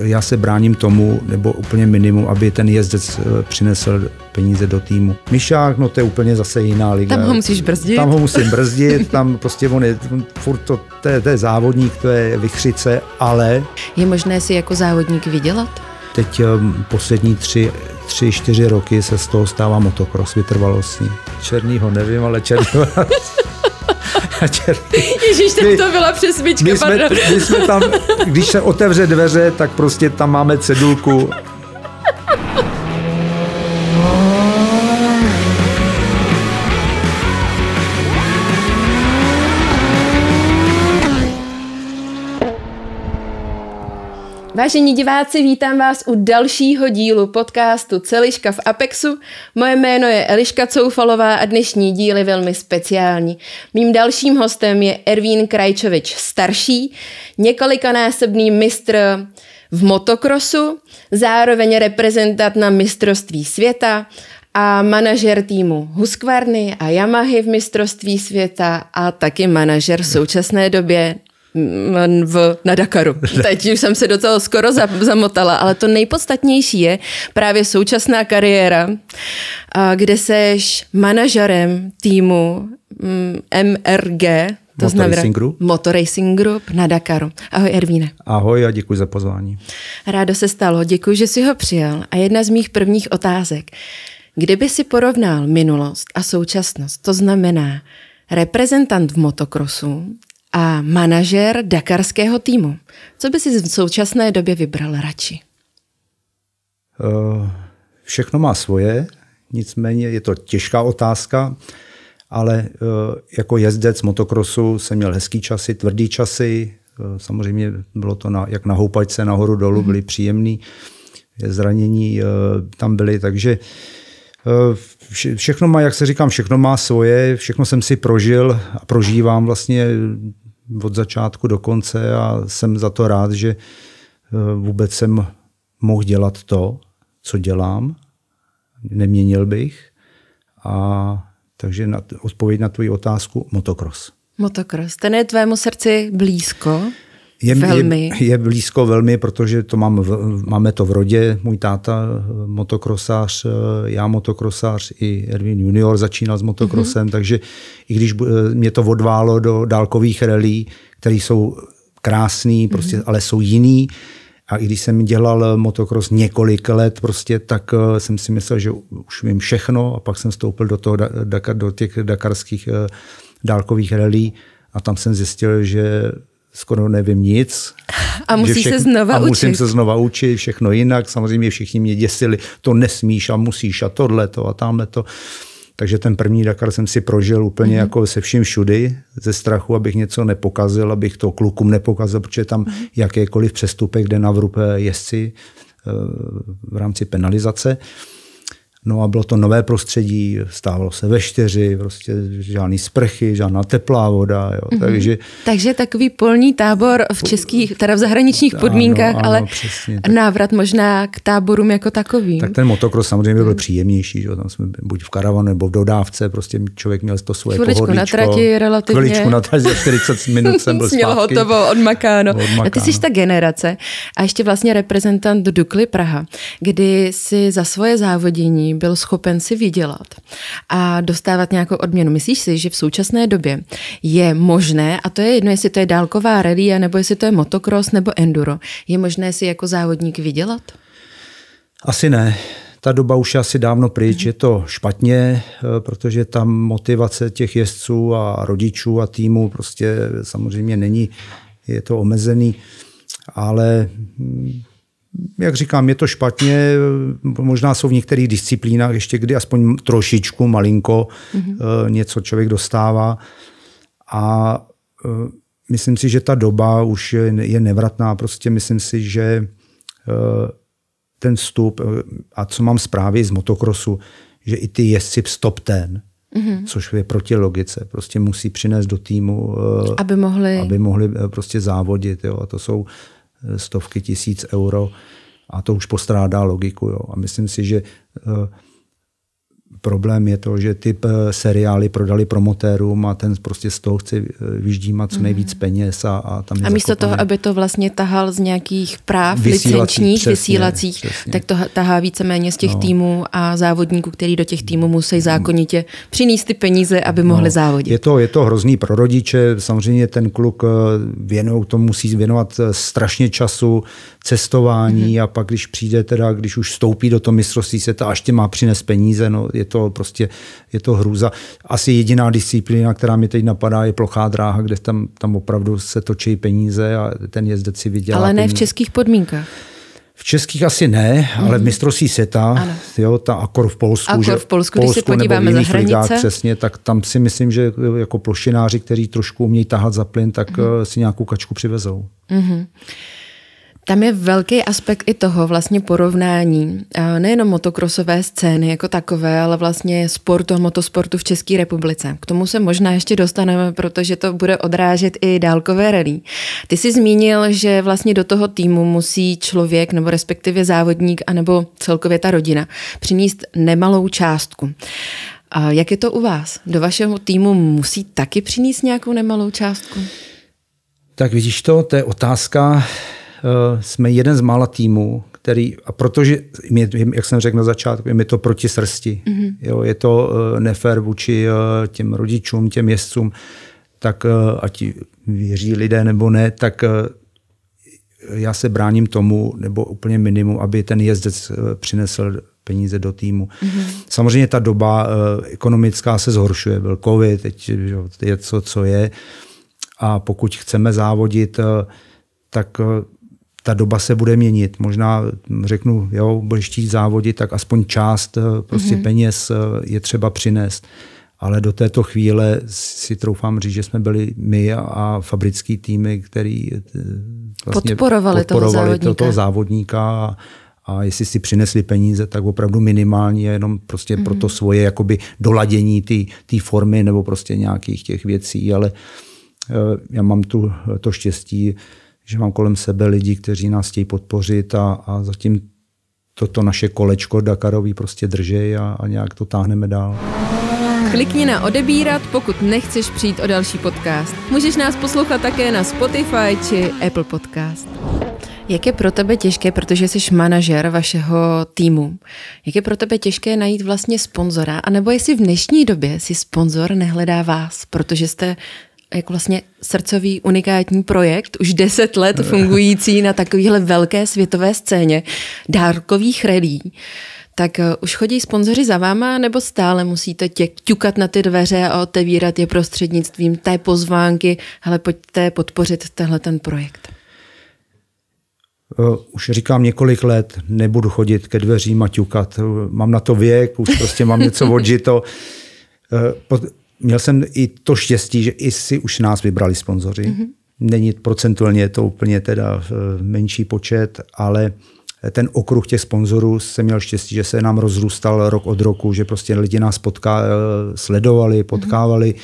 já se bráním tomu, nebo úplně minimum, aby ten jezdec eh, přinesl peníze do týmu. Myšák, no to je úplně zase jiná liga. Tam ho musíš brzdit. Tam ho musím brzdit, tam prostě on je, furt to, to, je, to je závodník, to je vychřice, ale... Je možné si jako závodník vydělat? Teď eh, poslední tři, tři, čtyři roky se z toho stává motocross vytrvalostní. Černýho nevím, ale černýho... Ježíš, tak to byla přesmička, my jsme, my jsme tam, když se otevře dveře, tak prostě tam máme cedulku Vážení diváci, vítám vás u dalšího dílu podcastu Celiška v Apexu. Moje jméno je Eliška Coufalová a dnešní díl je velmi speciální. Mým dalším hostem je Ervín Krajčovič starší, několikanásobný mistr v motokrosu, zároveň reprezentant na mistrovství světa a manažer týmu Husqvarny a Yamahy v mistrovství světa a taky manažer v současné době v, na Dakaru. Teď už jsem se do toho skoro zamotala, ale to nejpodstatnější je právě současná kariéra, kde seš manažerem týmu MRG, to Motor znamená Motor Racing Group na Dakaru. Ahoj Ervíne. Ahoj a děkuji za pozvání. Rádo se stalo, děkuji, že jsi ho přijal. A jedna z mých prvních otázek. Kdyby si porovnal minulost a současnost, to znamená reprezentant v motokrosu a manažer dakarského týmu. Co by si v současné době vybral radši? Eh, všechno má svoje, nicméně je to těžká otázka, ale eh, jako jezdec motokrosu jsem měl hezký časy, tvrdý časy, eh, samozřejmě bylo to na, jak na houpačce nahoru dolů, mhm. byly příjemný, zranění tam byly, takže všechno má, jak se říkám, všechno má svoje, všechno jsem si prožil a prožívám vlastně od začátku do konce a jsem za to rád, že eh, vůbec jsem mohl dělat to, co dělám. Neměnil bych. A takže na, odpověď na tvoji otázku, motokros. Motokros, ten je tvému srdci blízko? Je, velmi. Je, je blízko velmi, protože to mám v, máme to v rodě. Můj táta eh, motokrosář, eh, já motokrosář i Erwin junior začínal s motokrosem, mm-hmm. takže i když eh, mě to odválo do dálkových relí, které jsou krásný, mhm. prostě, mm-hmm. ale jsou jiný, a i když jsem dělal motokros několik let, prostě, tak jsem si myslel, že už vím všechno a pak jsem vstoupil do, toho, do těch dakarských dálkových relí a tam jsem zjistil, že skoro nevím nic. A musíš všechno, se znova a musím učit. se znova učit, všechno jinak. Samozřejmě všichni mě děsili, to nesmíš a musíš a tohle to a tamhle to. Takže ten první Dakar jsem si prožil úplně mm-hmm. jako se vším všudy, ze strachu, abych něco nepokazil, abych to klukům nepokazil, protože tam mm-hmm. jakýkoliv přestupek jde na vrub eh, jezdci eh, v rámci penalizace. No a bylo to nové prostředí, stávalo se ve čtyři, prostě žádný sprchy, žádná teplá voda. Jo. Mm-hmm. Takže, Takže takový polní tábor v českých, teda v zahraničních ano, podmínkách, ano, ale přesně, tak. návrat možná k táborům jako takovým. Tak ten motokros samozřejmě byl mm. příjemnější, že? tam jsme buď v karavanu nebo v dodávce, prostě člověk měl to svoje Chviličku na trati relativně. Chviličku na trati, za 40 minut jsem byl Měl zpátky. hotovo, odmakáno. odmakáno. A ty jsi ta generace a ještě vlastně reprezentant Dukly Praha, kdy si za svoje závodění byl schopen si vydělat a dostávat nějakou odměnu. Myslíš si, že v současné době je možné, a to je jedno, jestli to je dálková rally, nebo jestli to je motocross nebo enduro, je možné si jako závodník vydělat? Asi ne. Ta doba už je asi dávno pryč, je to špatně, eh, protože tam motivace těch jezdců a rodičů a týmu prostě samozřejmě není, je to omezený, ale mm, jak říkám, je to špatně, možná jsou v některých disciplínách ještě, kdy aspoň trošičku, malinko mm-hmm. něco člověk dostává. A eh, myslím si, že ta doba už je nevratná. Prostě myslím si, že eh, ten vstup, a co mám zprávy z motokrosu, že i ty jezdci stop ten, mm-hmm. což je proti logice, prostě musí přinést do týmu, aby mohli, aby mohli prostě závodit. Jo. A to jsou stovky tisíc euro a to už postrádá logiku. Jo. A myslím si, že eh, Problém je to, že ty eh, seriály prodali promotérům a ten prostě z toho chce eh, vyždímat co mhm. nejvíc peněz a, a tam je A místo zakopané. toho, aby to vlastně tahal z nějakých práv Vysílací, licenčních, přesně, vysílacích, přesně. tak to tahá víceméně z těch no. týmů a závodníků, který do těch týmů musí zákonitě přinést ty peníze, aby no, mohli no. závodit. Je to, je to hrozný pro rodiče, samozřejmě ten kluk eh, věnou, to musí věnovat strašně času, cestování mm-hmm. a pak, když přijde teda, když už vstoupí do toho mistrovství ta až tě má přines peníze, no je to to prostě je to hrůza. Asi jediná disciplína, která mi teď napadá, je plochá dráha, kde tam, tam opravdu se točí peníze a ten jezdec si vydělá. Ale ne peníze. v českých podmínkách. V českých asi ne, ale v mhm. mistrovství světa, ano. jo, ta akor v Polsku, akor že v Polsku, Polsku když se podíváme nebo jiných za hranice. přesně, tak tam si myslím, že jako plošináři, kteří trošku umějí tahat za plyn, tak uh-huh. si nějakou kačku přivezou. Uh-huh tam je velký aspekt i toho vlastně porovnání nejenom motokrosové scény jako takové, ale vlastně sportu a motosportu v České republice. K tomu se možná ještě dostaneme, protože to bude odrážet i dálkové rally. Ty jsi zmínil, že vlastně do toho týmu musí člověk nebo respektive závodník anebo celkově ta rodina přinést nemalou částku. A jak je to u vás? Do vašeho týmu musí taky přinést nějakou nemalou částku? Tak vidíš to, to je otázka, Eh, jsme jeden z mála týmů, který, a protože, jak jsem řekl na začátku, je to proti srsti, mm-hmm. jo, je to eh, nefér vůči eh, těm rodičům, těm jezdcům, tak ať věří lidé nebo ne, tak já se bráním tomu, nebo úplně minimum, aby ten jezdec přinesl peníze do týmu. Mm-hmm. Samozřejmě ta doba ekonomická se zhoršuje, byl covid, teď je co, co je. A pokud chceme závodit, tak ta doba se bude měnit. Možná řeknu, jo, budeš chtít závodit, tak aspoň část eh, prostě mm-hmm. peněz eh, je třeba přinést. Ale do této chvíle si troufám říct, že jsme byli my a fabrický týmy, který eh, vlastně podporovali, podporovali toho závodníka. Toho závodníka a, a jestli si přinesli peníze, tak opravdu minimálně jenom prostě mm-hmm. pro to mhm. svoje jakoby doladění té formy nebo prostě nějakých těch věcí, ale já mám tu to štěstí, že mám kolem sebe lidi, kteří nás chtějí podpořit a, a zatím toto naše kolečko Dakarový prostě držej a, a nějak to táhneme dál. Klikni na odebírat, pokud nechceš přijít o další podcast. Můžeš nás poslouchat také na Spotify či Apple Podcast. Jak je pro tebe těžké, protože jsi manažer vašeho týmu, jak je pro tebe těžké najít vlastně sponzora? Anebo jestli v dnešní době si sponzor nehledá vás, protože jste jako vlastně srdcový unikátní projekt, už deset let fungující na takovéhle velké světové scéně dárkových relí. Tak eh, už chodí sponzoři za váma, nebo stále musíte tě ťukat na ty dveře a otevírat je prostřednictvím té pozvánky, hele, pojďte podpořit tenhle ten projekt? Eh, už říkám několik let, nebudu chodit ke dveřím a ťukat. Eh, mám na to věk, už prostě mám něco odžito měl jsem i to štěstí, že i si už nás vybrali sponzoři. Mm-hmm. Není procentuálně to úplně teda eh, menší počet, ale ten okruh těch sponzorů jsem měl štěstí, že se nám rozrůstal rok od roku, že prostě lidi nás potká, eh, sledovali, mhm. potkávali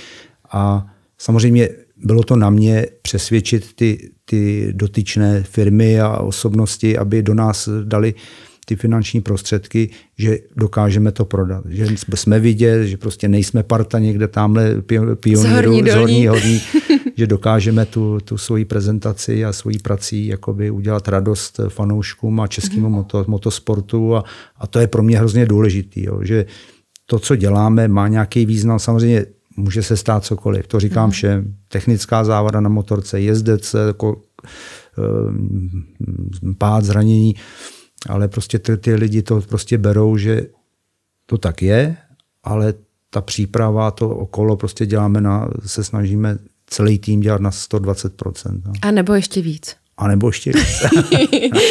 a samozřejmě bylo to na mě přesvědčit ty, ty dotyčné firmy a osobnosti, aby do nás dali uh, ty finanční prostředky, že dokážeme to prodat. Že jsme vidět, že prostě nejsme parta někde tamhle pionýru, z horní, horní že dokážeme tu, tu svoji prezentaci a svoji prací jakoby udělat radost fanouškům a českému mm. moto, motosportu a, a to je pro mě hrozně důležitý, jo, že to, co děláme, má nějaký význam. Samozřejmě může se stát cokoliv, to říkám mm. všem. Technická závada na motorce, jezdec, jako, eh, eh, pád, zranění, ale prostě ty, ty lidi to prostě berou, že to tak je, ale ta příprava, to okolo prostě děláme na, se snažíme celý tým dělat na 120%. No. A nebo ještě víc. A nebo ještě víc.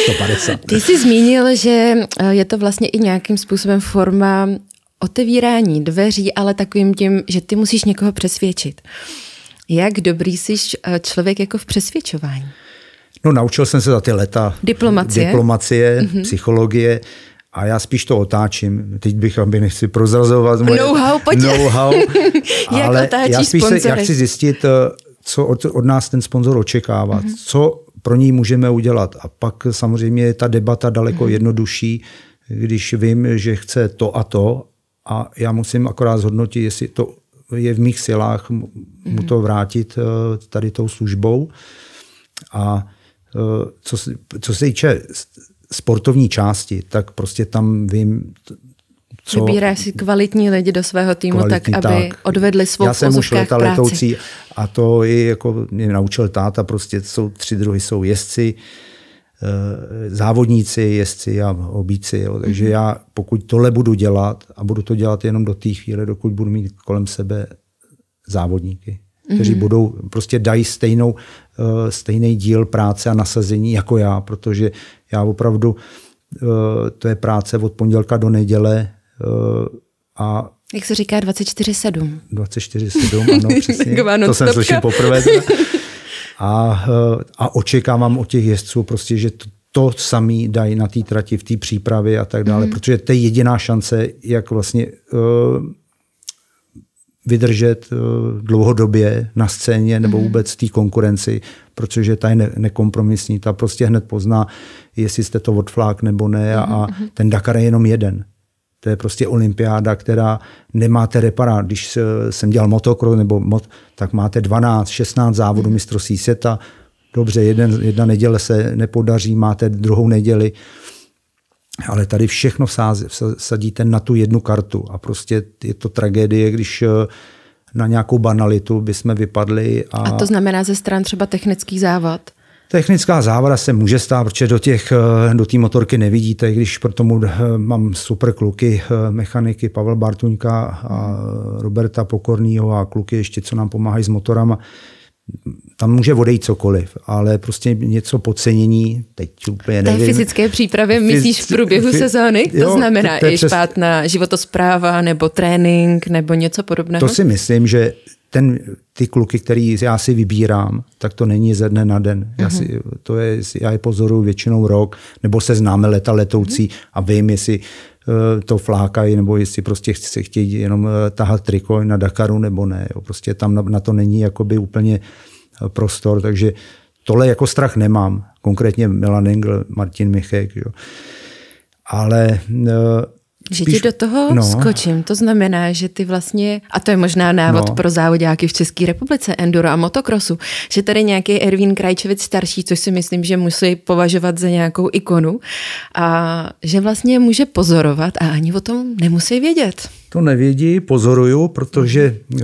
150. Ty jsi zmínil, že eh, je to vlastně i nějakým způsobem forma otevírání dveří, ale takovým tím, že ty musíš někoho přesvědčit. Jak dobrý jsi eh, člověk jako v přesvědčování? No naučil jsem se za ty leta. Diplomacie. Diplomacie, mm-hmm. psychologie. A já spíš to otáčím. Teď bych, aby nechci prozrazovat moje know-how, pojď. know-how ale Jak já spíš se, já chci zjistit, eh, co od, od nás ten sponzor očekává, mm-hmm. co pro něj můžeme udělat. A pak samozřejmě je ta debata daleko mm-hmm. jednodušší, když vím, že chce to a to a já musím akorát zhodnotit, jestli to je v mých silách mu mhm. to vrátit eh, tady tou službou. A Eh, co, se, co se týče sportovní části, tak prostě tam vím, co... Vybírá si kvalitní lidi do svého týmu tak, aby tak. odvedli svou Já jsem už leta letoucí a to i jako mě naučil táta, prostě jsou tři druhy, jsou jezdci, eh, závodníci, jezdci a obíci. Jo. Takže mm-hmm. já, pokud tohle budu dělat a budu to dělat jenom do té chvíle, dokud budu mít kolem sebe závodníky, kteří mm-hmm. budou, prostě dají stejnou, eh, stejný díl práce a nasazení jako já, protože já opravdu, eh, to je práce od pondělka do neděle eh, a jak se říká 24-7? 24-7, ano, přesně. to jsem slyšel poprvé. A, a očekávám od těch jezdců prostě, že to, to samý dají na té trati v té přípravě a tak dále, mm. protože to je jediná šance, jak vlastně uh, vydržet eh, dlouhodobě na scéně nebo mhm. vůbec té konkurenci, protože ta je ne- nekompromisní, ta prostě hned pozná, jestli jste to odflák nebo ne a, a mhm. ten Dakar je jenom jeden. To je prostě olympiáda, která nemáte reparát. Když eh, jsem dělal motokro, nebo mot, tak máte 12, 16 závodů mhm. mistrovství světa. Dobře, jeden, jedna neděle se nepodaří, máte druhou neděli. Uh, ale tady všechno sadíte na tu jednu kartu a prostě je to tragédie, když eh, na nějakou banalitu jsme vypadli. A, a to znamená ze stran třeba technický závad? Technická závada se může stát, protože do těch, eh, do motorky nevidíte, když pro tomu eh, mám super kluky, mechaniky Pavel Bartuňka a Roberta Pokornýho a kluky ještě, co nám pomáhají s motorama tam může odejít cokoliv, ale prostě něco podcenění, teď úplně nevím. Té fyzické přípravě Fyz... myslíš v průběhu Fyz... sezóny? Jo, to znamená to, to i přes... špatná životospráva nebo trénink nebo něco podobného? To si myslím, že ten, ty kluky, který já si vybírám, tak to není ze dne na den. Já, mhm. si, to je, já je pozoruju většinou rok, nebo se známe leta letoucí mhm. a vím, jestli eh, to flákají, nebo jestli prostě se chtějí jenom eh, tahat triko na Dakaru nebo ne. Prostě tam na, na to není jakoby úplně uh, prostor, takže tohle jako strach nemám. Konkrétně Milan Engel, Martin Michek. Jo. Ale eh, že ti do toho no. skočím, to znamená, že ty vlastně, a to je možná návod no. pro závodáky v České republice, enduro a motokrosu, že tady nějaký Ervin Krajčevic starší, což si myslím, že musí považovat za nějakou ikonu, a že vlastně může pozorovat a ani o tom nemusí vědět. To nevědí, pozoruju, protože uh,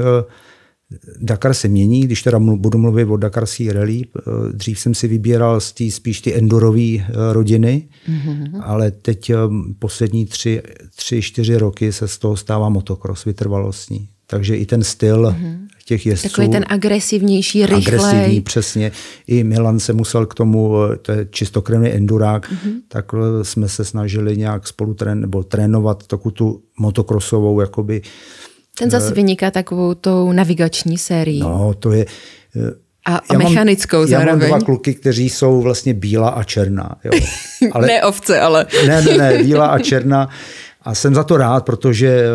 Dakar se mění, když teda budu mluvit o Dakarský rally, eh, dřív jsem si vybíral z tý, spíš ty endurové eh, rodiny, mm-hmm. ale teď eh, poslední tři, tři, čtyři roky se z toho stává motokros vytrvalostní. Takže i ten styl mm-hmm. těch jezdců. Takový ten agresivnější, rychlej. Agresivní, přesně. I Milan se musel k tomu, to je čistokrevný endurák, mm-hmm. tak jsme se snažili nějak spolu trén, nebo trénovat takovou tu motokrosovou jakoby, uh, ten zase eh, vyniká takovou tou navigační sérií. No, to je... Eh, a, já mechanickou mám, zároveň. Já mám dva kluky, kteří jsou vlastně bílá a černá. Jo. Ale, ne ovce, ale... ne, ne, ne, bílá a černá. A jsem za to rád, protože eh,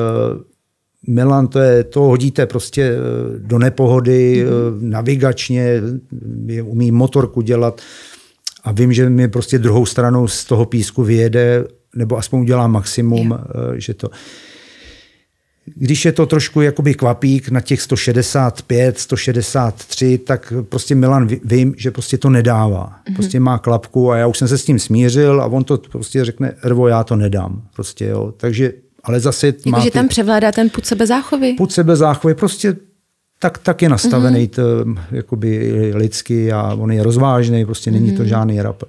Milan, to, je, to hodíte prostě do nepohody, mm-hmm. navigačně, umí motorku dělat a vím, že mi prostě druhou stranou z toho písku vyjede, nebo aspoň udělá maximum, yeah. že to když je to trošku jakoby kvapík na těch 165, 163, tak prostě Milan vím, že prostě to nedává. Mhm. Prostě má klapku a já už jsem se s tím smířil a on to prostě řekne, Rvo, já to nedám. Prostě jo. Takže, ale zase jako, má... Že ty... tam převládá ten put sebezáchovy. Put sebezáchovy, prostě tak, tak je nastavený mm-hmm. to, jakoby eh, lidsky a on je rozvážný, prostě není mm-hmm. to mhm. žádný rap.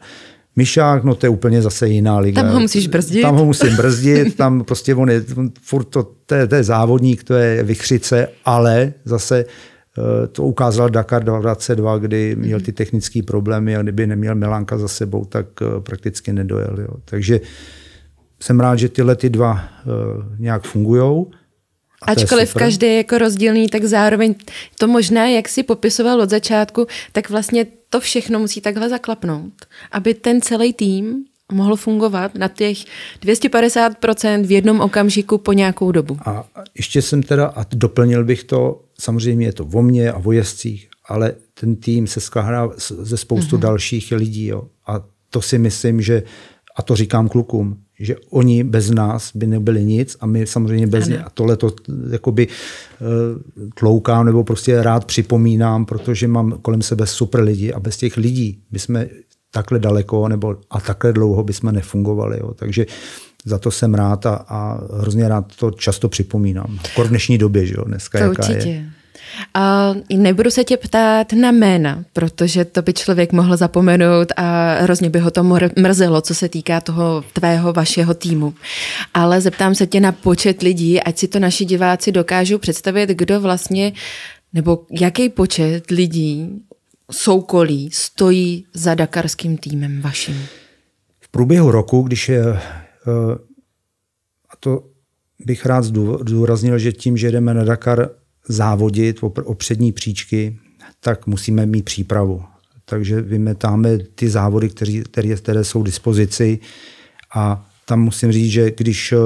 Myšák, no to je úplně zase jiná liga. Tam ho musíš brzdit. Tam ho musím brzdit, tam prostě on je, furt to, to, je, to je závodník, to je vychřice, ale zase eh, to ukázal Dakar 22, kdy měl ty technické problémy a kdyby neměl Milánka za sebou, tak eh, prakticky nedojel. Jo. Takže jsem rád, že tyhle ty dva eh, nějak fungujou. Ačkoliv každý je jako rozdílný, tak zároveň to možná, jak si popisoval od začátku, tak vlastně to všechno musí takhle zaklapnout, aby ten celý tým mohl fungovat na těch 250% v jednom okamžiku po nějakou dobu. A ještě jsem teda, a doplnil bych to, samozřejmě je to o mně a o jezdcích, ale ten tým se skládá ze spoustu mm-hmm. dalších lidí. Jo. A to si myslím, že, a to říkám klukům, že oni bez nás by nebyli nic a my samozřejmě bez ně. A tohle to jakoby eh, tloukám nebo prostě rád připomínám, protože mám kolem sebe super lidi a bez těch lidí by jsme takhle daleko nebo a takhle dlouho by jsme nefungovali. Jo. Takže za to jsem rád a, a hrozně rád to často připomínám. Jako v dnešní době, že jo, dneska to jaká určitě. je. A nebudu se tě ptát na jména, protože to by člověk mohl zapomenout a hrozně by ho to mrzelo, co se týká toho tvého, vašeho týmu. Ale zeptám se tě na počet lidí, ať si to naši diváci dokážou představit, kdo vlastně nebo jaký počet lidí soukolí stojí za dakarským týmem vaším? V průběhu roku, když je, eh, a to bych rád zdůraznil, že tím, že jedeme na Dakar závodit o, o přední příčky, tak musíme mít přípravu. Takže vymetáme ty závody, které které, které jsou k dispozici a tam musím říct, že když eh,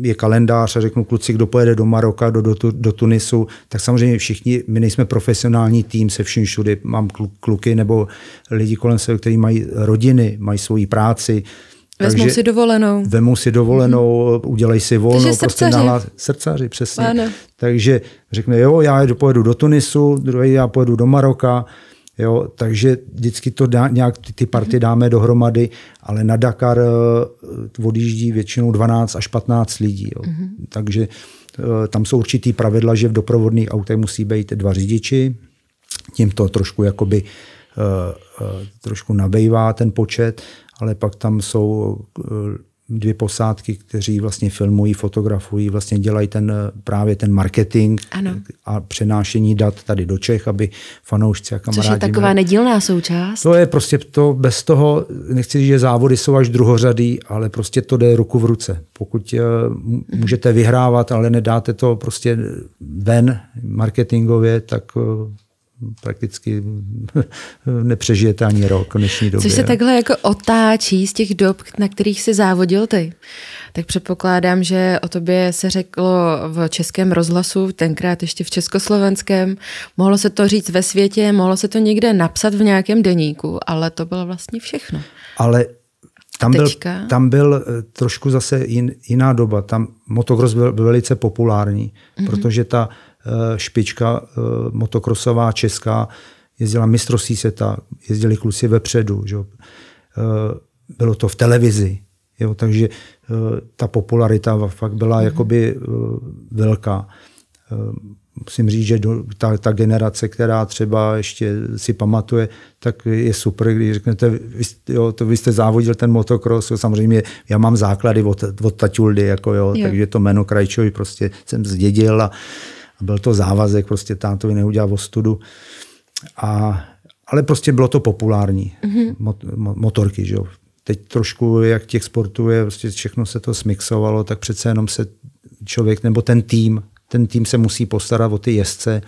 je kalendář a řeknu kluci, kdo pojede do Maroka, do, do, do Tunisu, tak samozřejmě všichni, my nejsme profesionální tým se vším všudy, mám kluky nebo lidi kolem sebe, kteří mají rodiny, mají svoji práci, Vezmou Takže si dovolenou. Vemou si dovolenou, mm-hmm. udělej si volno, Takže prostě srdcaři. Nahlás, srdcaři, přesně. Ano. Takže řekne, jo, já jedu, pojedu do Tunisu, druhý já pojedu do Maroka, Jo, takže vždycky to dá, nějak ty, ty party mhm. dáme dohromady, ale na Dakar uh, odjíždí většinou 12 až 15 lidí. Jo. Mm-hmm. Takže uh, tam jsou určitý pravidla, že v doprovodných autech musí být dva řidiči. Tím to trošku jakoby uh, trošku nabejvá ten počet, ale pak tam jsou eh, dvě posádky, kteří vlastně filmují, fotografují, vlastně dělají ten, eh, právě ten marketing ano. Eh, a přenášení dat tady do Čech, aby fanoušci a kamarádi... Což je taková měli. nedílná součást. To je prostě to, bez toho, nechci říct, že závody jsou až druhořadý, ale prostě to jde ruku v ruce. Pokud mhm. můžete vyhrávat, ale nedáte to prostě ven marketingově, tak prakticky nepřežijete ani rok v dnešní době. Což se takhle jako otáčí z těch dob, na kterých jsi závodil ty. Tak předpokládám, že o tobě se řeklo v českém rozhlasu, tenkrát ještě v československém. Mohlo se to říct ve světě, mohlo se to někde napsat v nějakém deníku, ale to bylo vlastně všechno. Ale tam byl, tam byl eh, trošku zase jin, jiná doba. Tam motokros byl, byl velice populární, mm-hmm. protože ta uh, Eh, špička eh, motokrosová česká, jezdila mistrovství světa, jezdili kluci vepředu, že? Eh, bylo to v televizi, jo? takže ta popularita fakt byla mm-hmm. jakoby velká. Musím říct, že ta, ta generace, která třeba ještě si pamatuje, tak je super, když řeknete, vy, jo, to vy jste závodil ten motocross, jo, samozřejmě já mám základy od, od Tatuldy, jako jo, jo. takže to jméno Krajčovi prostě jsem zdědil a uh, a byl to závazek, prostě tátovi neudělal ostudu. A, ale prostě bylo to populární. Mm-hmm. Mot, motorky, že jo. Teď trošku, jak těch sportů je, prostě všechno se to smixovalo, tak přece jenom se člověk nebo ten tým, ten tým se musí postarat o ty jezdce,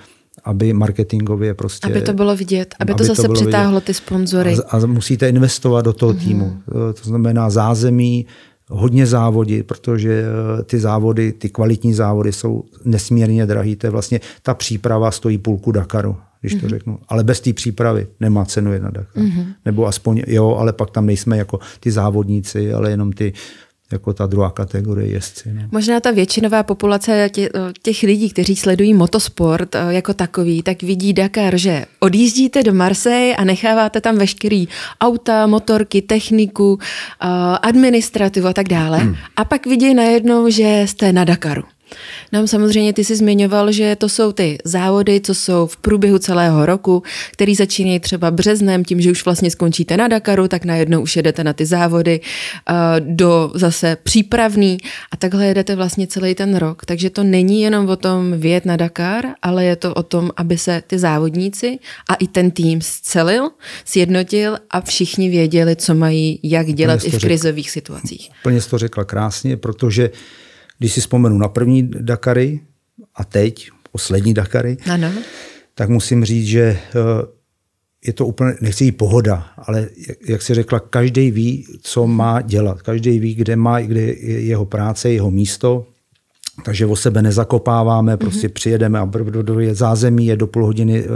aby marketingově prostě... Aby to bylo vidět, aby, to zase to přitáhlo vidět. ty sponzory. A, a musíte investovat do toho mm-hmm. týmu. E, to znamená zázemí, hodně závodit, protože eh, ty závody, ty kvalitní závody jsou nesmírně drahý. To je vlastně ta příprava stojí půlku Dakaru, když mm-hmm. to mhm. řeknu. Ale bez té přípravy nemá cenu jedna Dakar. Mm-hmm. Nebo aspoň, jo, ale pak tam nejsme jako ty závodníci, ale jenom ty jako ta druhá kategorie jezdci. No. Možná ta většinová populace těch lidí, kteří sledují motosport eh, jako takový, tak vidí Dakar, že odjíždíte do Marseille a necháváte tam veškerý auta, motorky, techniku, eh, administrativu a tak dále. Hmm. A pak vidí najednou, že jste na Dakaru. No samozřejmě ty jsi zmiňoval, že to jsou ty závody, co jsou v průběhu celého roku, který začínají třeba březnem, tím, že už vlastně skončíte na Dakaru, tak najednou už jedete na ty závody eh, do zase přípravný a takhle jedete vlastně celý ten rok. Takže to není jenom o tom vyjet na Dakar, ale je to o tom, aby se ty závodníci a i ten tým zcelil, sjednotil a všichni věděli, co mají jak dělat i v řekl. krizových situacích. Plně to řekla krásně, protože když si vzpomenu na první Dakary a teď poslední Dakary, ano. tak musím říct, že eh, je to úplně, nechci jí pohoda, ale jak si řekla, každý ví, co má dělat. Každý ví, kde má, kde je jeho práce, jeho místo. Takže o sebe nezakopáváme, mhm. prostě mm-hmm. přijedeme a br- br- br- je zázemí, je do půl hodiny e,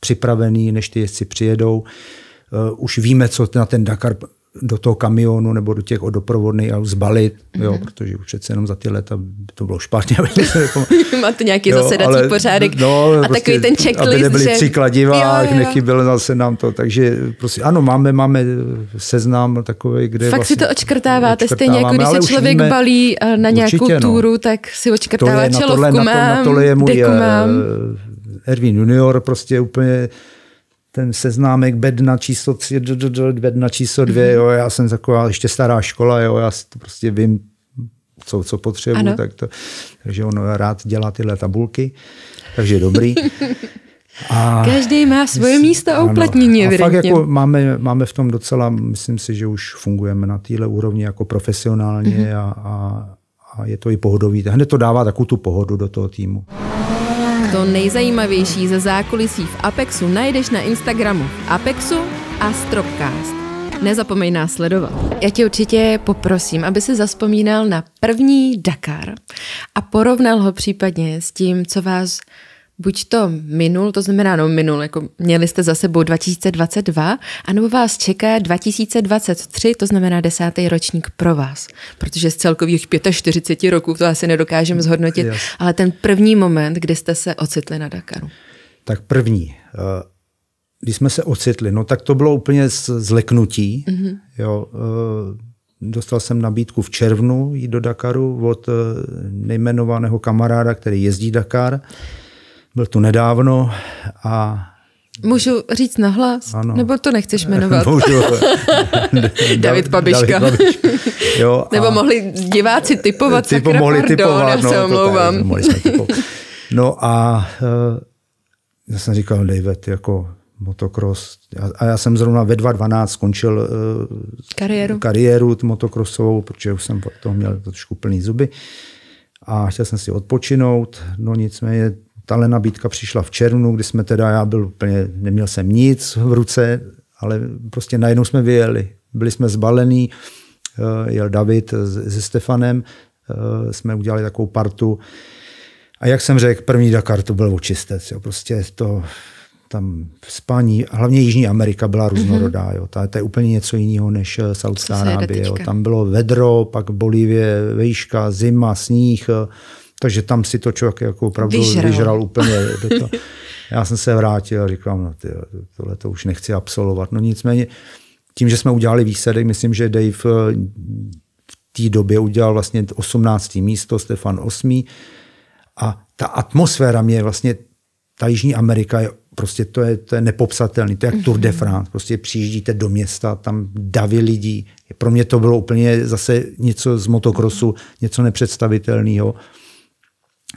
připravený, než ty jezdci přijedou. E, už víme, co na ten Dakar do toho kamionu nebo do těch doprovodných a zbalit, mm-hmm. jo, mhm. protože už přece jenom za ty leta by to bylo špatně. Má to jako- nějaký jo, zasedací ale, pořádek no, a prostě, takový ten checklist. Aby nebyly že... tři kladiva, nechybělo zase nám to. Takže prostě ano, máme, máme eh, seznam takový, kde Fakt vlastně, si to vlastně očkrtáváte, stejně jako když se člověk víme, balí eh, na nějakou určitě, no. túru, no. tak si očkrtává čelovku mám, na tohle, na tohle je můj, eh, Ervin Junior prostě úplně ten seznámek bedna číslo 3, bedna číslo 2, mhm. jo, já jsem taková ještě stará škola, jo, já to prostě vím, co, co potřebuji, tak to, takže ono rád dělá tyhle tabulky, takže dobrý. A Každý má svoje myslím, místo a uplatnění. A fakt jako máme, máme v tom docela, myslím si, že už fungujeme na téhle úrovni jako profesionálně mm-hmm. a, a, a je to i pohodový. Hned to dává takovou tu pohodu do toho týmu. To nejzajímavější ze zákulisí v Apexu najdeš na Instagramu Apexu a Stropcast. Nezapomeň nás sledovat. Já tě určitě poprosím, aby se zaspomínal na první Dakar a porovnal ho případně s tím, co vás buď to minul, to znamená, no minul, jako měli jste za sebou 2022, anebo vás čeká 2023, to znamená desátý ročník pro vás. Protože z celkových 45 roků to asi nedokážeme zhodnotit, yes. ale ten první moment, kdy jste se ocitli na Dakaru. Tak první, eh, když jsme se ocitli, no tak to bylo úplně zleknutí. Mm-hmm. Jo, eh, dostal jsem nabídku v červnu jít do Dakaru od eh, nejmenovaného kamaráda, který jezdí Dakar. Byl tu nedávno a Můžu říct nahlas? Ano. Nebo to nechceš jmenovat? Můžu. David Babiška. David Babiška. Jo, a... Nebo mohli diváci typovat, Typo, sakra, mohli pardon, typovat, já no, omlouvám. Tady, mohli No a eh, já jsem říkal, David, jako motocross. A já jsem zrovna ve 2.12 skončil eh, kariéru, kariéru motokrosovou, protože už jsem toho měl trošku plný zuby. A chtěl jsem si odpočinout, no nicméně Tahle nabídka přišla v červnu, kdy jsme teda, já byl úplně, neměl jsem nic v ruce, ale prostě najednou jsme vyjeli. Byli jsme zbalení, eh, jel David se Stefanem, eh, jsme udělali takovou partu. A jak jsem řekl, první Dakar to byl očistec. Jo. Prostě to tam v Spání, hlavně Jižní Amerika byla mhm. různorodá. Jo. Ta, to je úplně něco jiného než eh, Saudská Arábie. Tam bylo vedro, pak Bolívie, vejška, zima, sníh, takže tam si to člověk jako opravdu vyžral, vyžral úplně. Do toho. Já jsem se vrátil a říkám, no ty, tohle to už nechci absolvovat. No nicméně, tím, že jsme udělali výsledek, myslím, že Dave eh, v té době udělal vlastně 18. místo, Stefan 8. A ta atmosféra mě vlastně, ta Jižní Amerika je prostě to je, to je nepopsatelný, to je jak Tour de mhm. France, prostě přijíždíte do města, tam davy lidí, pro mě to bylo úplně zase něco z motokrosu, mhm. něco nepředstavitelného.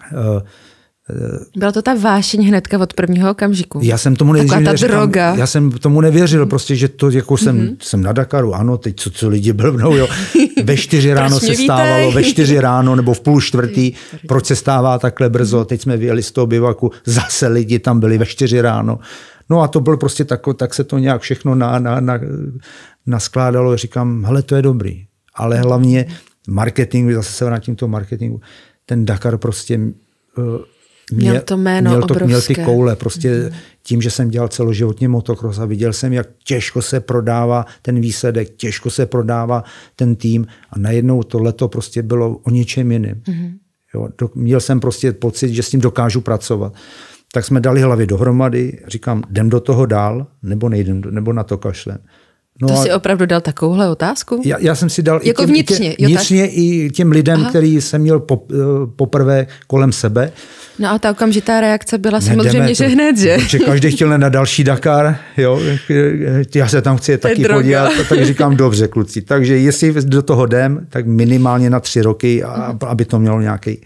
Eh, byla to ta vášeň hnedka od prvního okamžiku. Já jsem tomu nevěřil. ta droga. já jsem tomu nevěřil, mhm. prostě, že to jako jsem, mm-hmm. jsem na Dakaru, ano, teď co, co lidi blbnou, jo. Ve čtyři ráno se stávalo, ve čtyři ráno nebo v půl čtvrtý, proč se stává takhle brzo, mhm. teď jsme vyjeli z toho bivaku, zase lidi tam byli ve čtyři ráno. No a to bylo prostě tak, tak se to nějak všechno na, na, na, naskládalo, říkám, hele, to je dobrý. Ale hlavně marketing, zase se vrátím k tomu marketingu, ten Dakar prostě uh, měl to jméno měl, to, měl ty koule. Prostě mm-hmm. tím, že jsem dělal celoživotně motokros a viděl jsem, jak těžko se prodává ten výsledek, těžko se prodává ten tým a najednou to leto prostě bylo o něčem jiným. Mm-hmm. Jo, do, měl jsem prostě pocit, že s tím dokážu pracovat. Tak jsme dali hlavy dohromady, říkám, jdem do toho dál, nebo nejdem, nebo na to kašlem. No to a... si opravdu dal takovouhle otázku? Já, já jsem si dal jako i těm, vnitřně, i těm, jo, vnitřně tak? i těm lidem, Aha. který jsem měl po, eh, poprvé kolem sebe. No a ta okamžitá reakce byla Nedeme samozřejmě, to, že hned, že? Že každý chtěl na další Dakar, jo, eh, já se tam chci je taky droga. podívat, tak říkám, dobře kluci, takže jestli do toho jdem, tak minimálně na tři roky, a, mhm. aby to mělo nějaký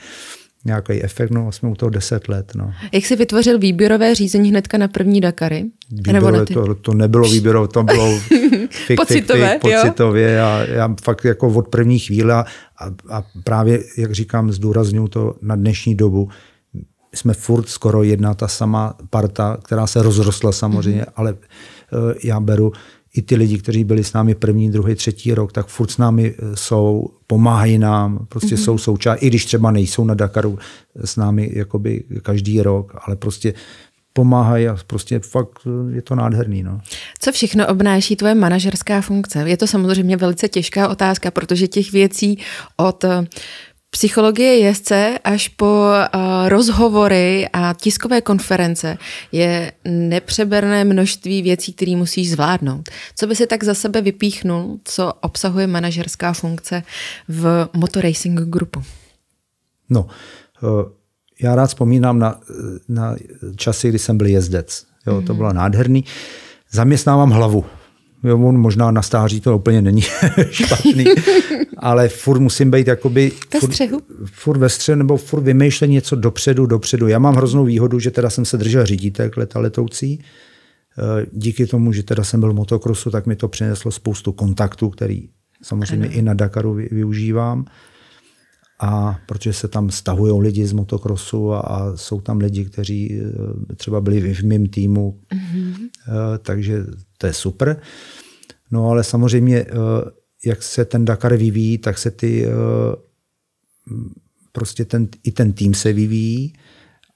nějaký efekt, no jsme vlastně u toho deset let. No. Jak jsi vytvořil výběrové řízení hnedka na první Dakary? Výběrové, Nebo na ty... to, to nebylo výběrové, to bylo fik, pocitové, fik, fik, pocitově a já fakt jako od první chvíle a, a právě, jak říkám, zdůraznuju to na dnešní dobu, jsme furt skoro jedna ta sama parta, která se rozrostla samozřejmě, mm-hmm. ale eh, já beru i ty lidi, kteří byli s námi první, druhý, třetí rok, tak furt s námi eh, jsou, pomáhají nám, prostě mm-hmm. jsou součástí, i když třeba nejsou na Dakaru eh, s námi jakoby každý rok, ale prostě pomáhají a prostě fakt eh, je to nádherný. No. Co všechno obnáší tvoje manažerská funkce? Je to samozřejmě velice těžká otázka, protože těch věcí od psychologie jezdce až po eh, rozhovory a tiskové konference je nepřeberné množství věcí, které musíš zvládnout. Co by si tak za sebe vypíchnul, co obsahuje manažerská funkce v Motoracing Grupu? No, eh, já rád vzpomínám na, na časy, kdy jsem byl jezdec. Jo, To mhm. bylo nádherný. Zaměstnávám hlavu. Jo, on možná na stáří to úplně není špatný, ale furt musím být jakoby... Ve furt, střehu? Furt ve střehu, nebo furt vymýšlet něco dopředu, dopředu. Já mám hroznou výhodu, že teda jsem se držel řídítek leta letoucí. Eh, díky tomu, že teda jsem byl v motokrosu, tak mi to přineslo spoustu kontaktů, který samozřejmě ano. i na Dakaru využívám. A protože se tam stahují lidi z motokrosu a, a jsou tam lidi, kteří eh, třeba byli v mém týmu, mm-hmm. takže to je super. No ale samozřejmě, eh, jak se ten Dakar vyvíjí, tak se ty, eh, prostě ten, i ten tým se vyvíjí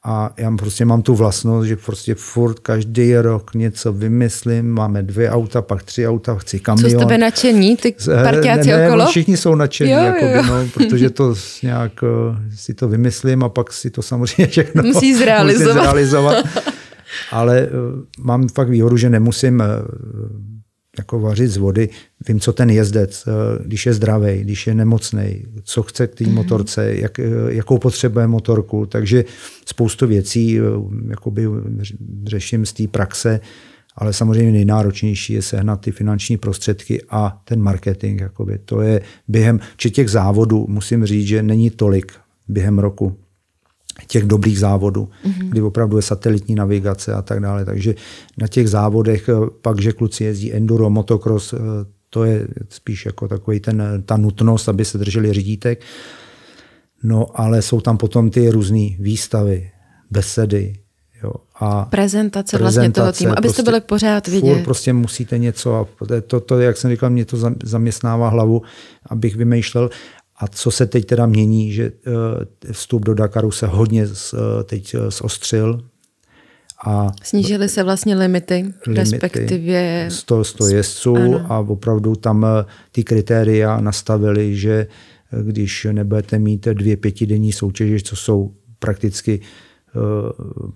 a já prostě mám tu vlastnost, že prostě furt každý rok něco vymyslím, máme dvě auta, pak tři auta, chci kamion. Co z tebe nadšení, ty eh, partiáci ne, ne, okolo? Všichni jsou nadšení, jo, jakoby, jo. No, protože to nějak si to vymyslím a pak si to samozřejmě všechno musí zrealizovat. Musí zrealizovat ale eh, mám fakt výhodu, že nemusím eh, jako vařit z vody. Vím, co ten jezdec, eh, když je zdravý, když je nemocný, co chce k té mhm. motorce, jak, jakou potřebuje motorku. Takže spoustu věcí jakoby, řeším z té praxe, ale samozřejmě nejnáročnější je sehnat ty finanční prostředky a ten marketing. Jakoby. To je během, či těch závodů, musím říct, že není tolik během roku těch dobrých závodů, mm-hmm. kdy opravdu je satelitní navigace a tak dále. Takže na těch závodech eh, pak, že kluci jezdí enduro, motocross, eh, to je spíš jako takový ten, eh, ta nutnost, aby se drželi řídítek. No ale jsou tam potom ty různé výstavy, besedy, Jo, a prezentace, prezentace vlastně toho týmu, abyste prostě, byli pořád vidět. prostě musíte něco a to, to, jak jsem říkal, mě to zaměstnává hlavu, abych vymýšlel. A co se teď teda mění, že eh, vstup do Dakaru se hodně eh, teď eh, zostřil. A Snížily se vlastně limity, limity respektive 100, 100 jezdců ano. a opravdu tam ty kritéria nastavili, že když nebudete mít dvě pětidenní soutěže, co jsou prakticky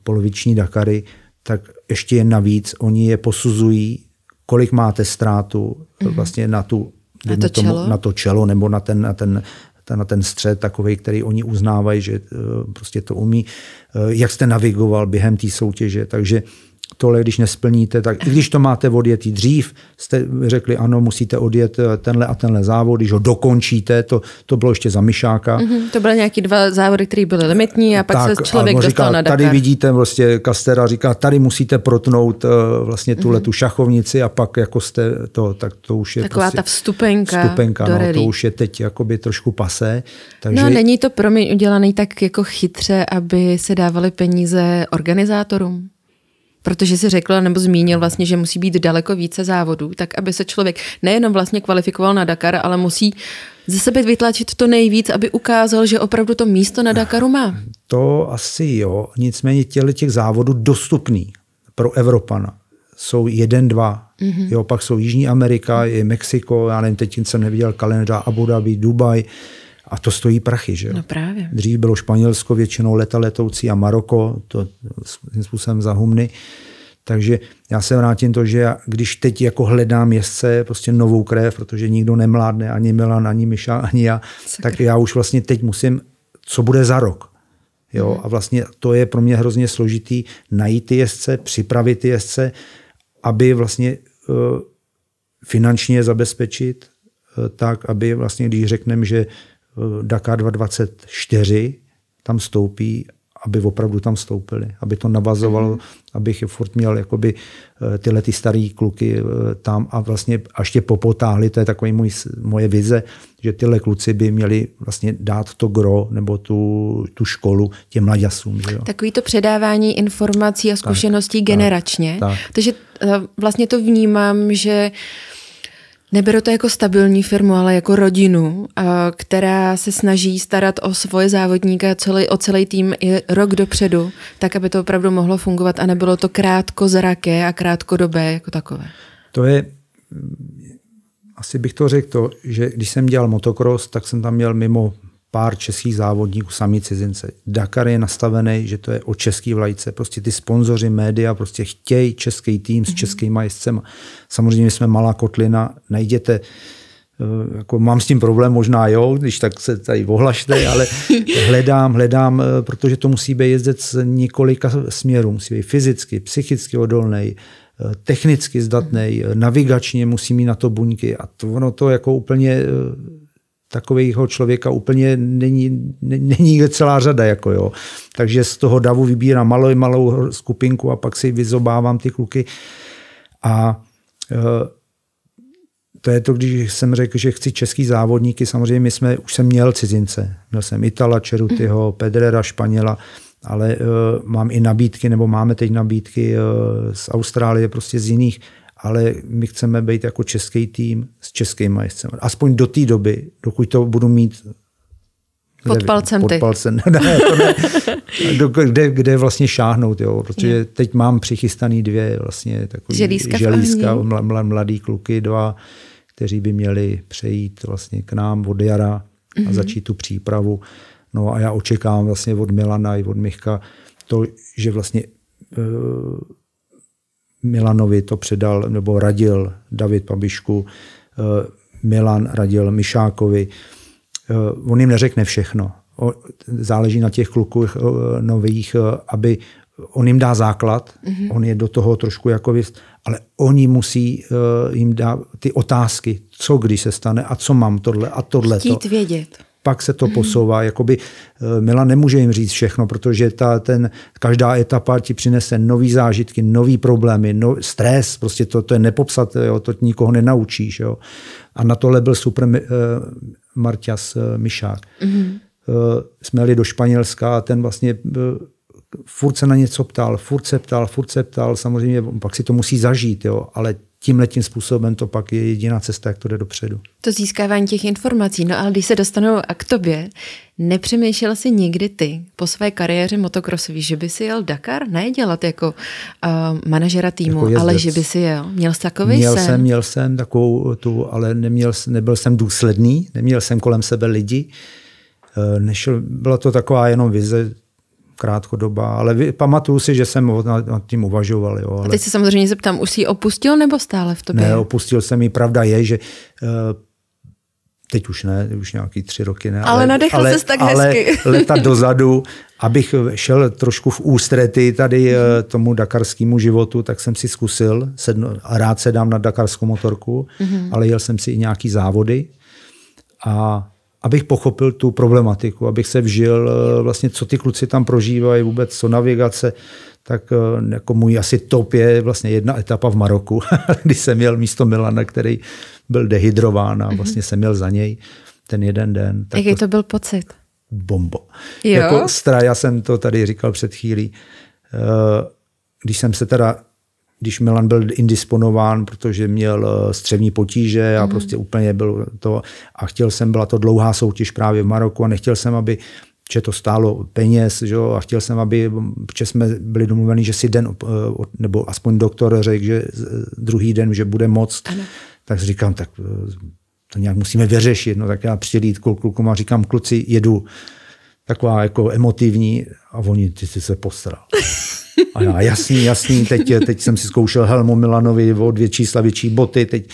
poloviční Dakary, tak ještě je navíc, oni je posuzují, kolik máte ztrátu mm-hmm. vlastně na tu na to, tomu, čelo? na to čelo nebo na ten, na ten na ten střed takový, který oni uznávají, že eh, prostě to umí, eh, jak jste navigoval během té soutěže. Takže tohle, když nesplníte, tak i když to máte i dřív, jste řekli ano, musíte odjet eh, tenhle a tenhle závod, když ho dokončíte, to, to bylo ještě za myšáka. Mm-hmm, to byly nějaký dva závody, které byly limitní a pak tak, se člověk dostal říká, na Dakar. Tady vidíte vlastně Kastera říká, tady musíte protnout eh, vlastně tu mm-hmm. tu šachovnici a pak jako jste to, tak to už je Taková prostě ta vstupenka, vstupenka no, to už je teď jakoby trošku pasé. No, takže... No není to, pro mě udělaný tak jako chytře, aby se dávaly peníze organizátorům? protože si řekla nebo zmínil vlastně, že musí být daleko více závodů, tak aby se člověk nejenom vlastně kvalifikoval na Dakar, ale musí ze sebe vytlačit to nejvíc, aby ukázal, že opravdu to místo na Dakaru má. To asi jo, nicméně těle těch závodů dostupný pro Evropana jsou jeden, dva. Mm-hmm. Jo, pak jsou Jižní Amerika, je Mexiko, já nevím, teď jsem neviděl kalendář, Abu Dhabi, Dubaj, a to stojí prachy, že jo? No právě. Dřív bylo Španělsko většinou leta letoucí a Maroko, to tím způsobem za humny. Takže já se vrátím to, že já, když teď jako hledám jezdce, prostě novou krev, protože nikdo nemládne, ani Milan, ani Miša, ani já, Sakra. tak já už vlastně teď musím, co bude za rok. Jo? Mhm. A vlastně to je pro mě hrozně složitý najít ty jezdce, připravit ty jezdce, aby vlastně uh, finančně zabezpečit uh, tak, aby vlastně, když řekneme, že Eh, Dakar 2024 tam stoupí, aby opravdu tam stoupili, aby to navazovalo, mm. abych furt měl jakoby eh, tyhle ty starý kluky eh, tam a vlastně až tě popotáhli, to je takový můj, moje vize, že tyhle kluci by měli vlastně dát to gro nebo tu, tu školu těm mladěsům. Takový to předávání informací a zkušeností tak, generačně. Tak, tak. Takže vlastně to vnímám, že uh, Neberu to jako stabilní firmu, ale jako rodinu, eh, která se snaží starat o svoje závodníka, celý, o celý tým i rok dopředu, tak, aby to opravdu mohlo fungovat a nebylo to krátko zraké a krátkodobé jako takové. To je, asi bych to řekl to, že když jsem dělal motocross, tak jsem tam měl mimo pár českých závodníků, sami cizince. Dakar je nastavený, že to je o český vlajce. Prostě ty sponzoři, média prostě chtějí český tým s mhm. českými jezdcema. Samozřejmě jsme malá kotlina, najděte eh, jako mám s tím problém, možná jo, když tak se tady ohlašte, ale hledám, hledám, eh, protože to musí být jezdec z několika směrů. Musí být fyzicky, psychicky odolný, eh, technicky zdatný, mhm. navigačně musí mít na to buňky a to, ono to jako úplně takového člověka úplně není, není celá řada. Jako jo. Takže z toho davu vybírám malou, malou skupinku a pak si vyzobávám ty kluky. A e, to je to, když jsem řekl, že chci český závodníky. Samozřejmě my jsme, už jsem měl cizince. Měl jsem Itala, Čerutyho, mhm. Pedrera, Španěla, ale uh, mám i nabídky, nebo máme teď nabídky uh, z Austrálie, prostě z jiných ale my chceme být jako český tým s českým jezdcem. Aspoň do té doby, dokud to budu mít pod kde, palcem pod ty. Palcem, ne, to ne, do, kde, kde vlastně šáhnout, jo, protože je. teď mám přichystaný dvě vlastně takový želízka, želízka mla, mladý kluky, dva, kteří by měli přejít vlastně k nám od jara mm-hmm. a mhm. začít tu přípravu. No a já očekávám vlastně od Milana i od Michka to, že vlastně uh, Milanovi to předal nebo radil David Pabišku, eh, Milan radil Mišákovi. Eh, on jim neřekne všechno. Záleží na těch kluků eh, nových, aby on jim dá základ, mm-hmm. on je do toho trošku jako věc, ale oni musí jim dát ty otázky, co když se stane a co mám tohle a tohle. Chtít vědět pak se to posouvá. Jakoby eh, Mila nemůže jim říct všechno, protože ta, ten, každá etapa ti přinese nový zážitky, nový problémy, no, stres, prostě to, to je nepopsat, jo, to nikoho nenaučíš. Jo. A na tohle byl super uh, Marťas uh, Mišák. Mm-hmm. Uh, jsme jeli do Španělska a ten vlastně uh, furt se na něco ptal, furt se ptal, furt se ptal, samozřejmě pak si to musí zažít, jo, ale tímhletím způsobem to pak je jediná cesta, jak to jde dopředu. To získávání těch informací, no ale když se dostanou a k tobě, nepřemýšlel jsi nikdy ty po své kariéře motokrosový, že by si jel Dakar? Ne dělat jako uh, manažera týmu, jako ale že by si jel. Měl jsi takový měl sen? Jsem, měl jsem takovou tu, ale neměl, nebyl jsem důsledný, neměl jsem kolem sebe lidi. Eh, nešel, byla to taková jenom vize, krátkodoba, ale vy, pamatuju si, že jsem nad tím uvažoval. Jo, ale... A teď se samozřejmě zeptám, už jsi ji opustil nebo stále v tobě? Ne, opustil jsem ji, pravda je, že uh, teď už ne, už nějaký tři roky ne. Ale, ale nadechl ale, se tak ale leta dozadu, abych šel trošku v ústrety tady eh, mhm. tomu dakarskému životu, tak jsem si zkusil, sednu, a rád se dám na dakarskou motorku, mhm. ale jel jsem si i nějaký závody a abych pochopil tu problematiku, abych se vžil eh, vlastně, co ty kluci tam prožívají, vůbec co navigace, tak eh, jako můj asi top je vlastně jedna etapa v Maroku, kdy jsem měl místo Milana, který byl dehydrován a mhm. vlastně jsem měl za něj ten jeden den. Tak Jaký to, to byl pocit? Bombo. Jo? Jako stra, já jsem to tady říkal před chvílí. Eh, když jsem se teda když Milan byl indisponován, protože měl eh, střevní potíže a mm prostě úplně byl to a chtěl jsem, byla to dlouhá soutěž právě v Maroku a nechtěl jsem, aby že to stálo peněz, že a chtěl jsem, aby, že jsme byli domluveni, že si den, eh, nebo aspoň doktor řekl, že druhý den, že bude moc, ano. tak říkám, tak eh, to nějak musíme vyřešit, no tak já přijdu jít kluk, klukům a říkám, kluci, jedu, taková jako emotivní a oni, ty ty se posral. A já, jasný, jasný, teď, teď jsem si zkoušel Helmu Milanovi o dvě čísla větší boty, teď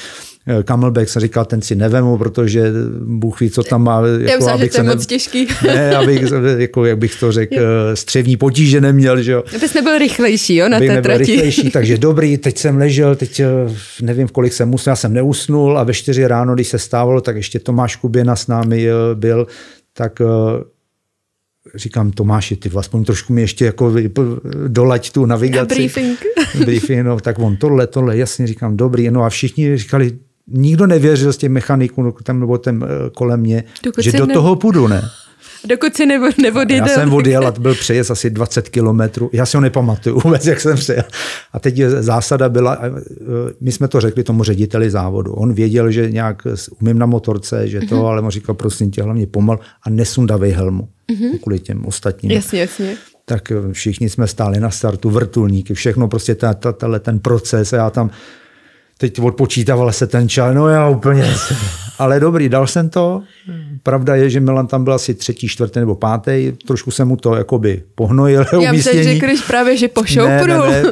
Kamelbek eh, jsem říkal, ten si nevemu, protože Bůh ví, co tam má. Jako, Já myslím, abych že to je moc těžký. Ne, abych, jako, jak bych to řekl, eh, střevní potíže neměl. Že jo. Abys nebyl rychlejší jo, na Abych té trati. rychlejší, takže dobrý, teď jsem ležel, teď eh, nevím, v kolik jsem musel. já jsem neusnul a ve čtyři ráno, když se stávalo, tak ještě Tomáš Kuběna s námi byl, tak říkám Tomáši, ty aspoň trošku mi ještě jako dolať tu navigaci. briefing. briefing, no, tak on tohle, tohle, jasně říkám, dobrý, no a všichni říkali, nikdo nevěřil z těch mechaniků no, tam nebo tam eh, kolem mě, Dokud že do ne... toho půjdu, ne? Dokud si nebo, neodjel. Já jsem odjel a byl přejezd asi 20 kilometrů. Já si ho nepamatuju vůbec, jak jsem přejel. A teď zásada byla, eh, my jsme to řekli tomu řediteli závodu. On věděl, že nějak umím na motorce, že to, mm-hmm. ale on říkal, prosím tě, hlavně pomal a nesundavej helmu mm-hmm. kvůli těm ostatním. Jasně, jasně. Tak eh, všichni jsme stáli na startu, vrtulníky, všechno, prostě ta, ta, ta, ten proces a já tam teď odpočítával se ten čas, no já úplně, ale dobrý, dal jsem to. Hmm. Pravda je, že Milan tam byl asi třetí, čtvrtý nebo pátý, trošku jsem mu to jakoby pohnojil. Já myslím, že když právě, že pošoupnul. Ne, ne, ne.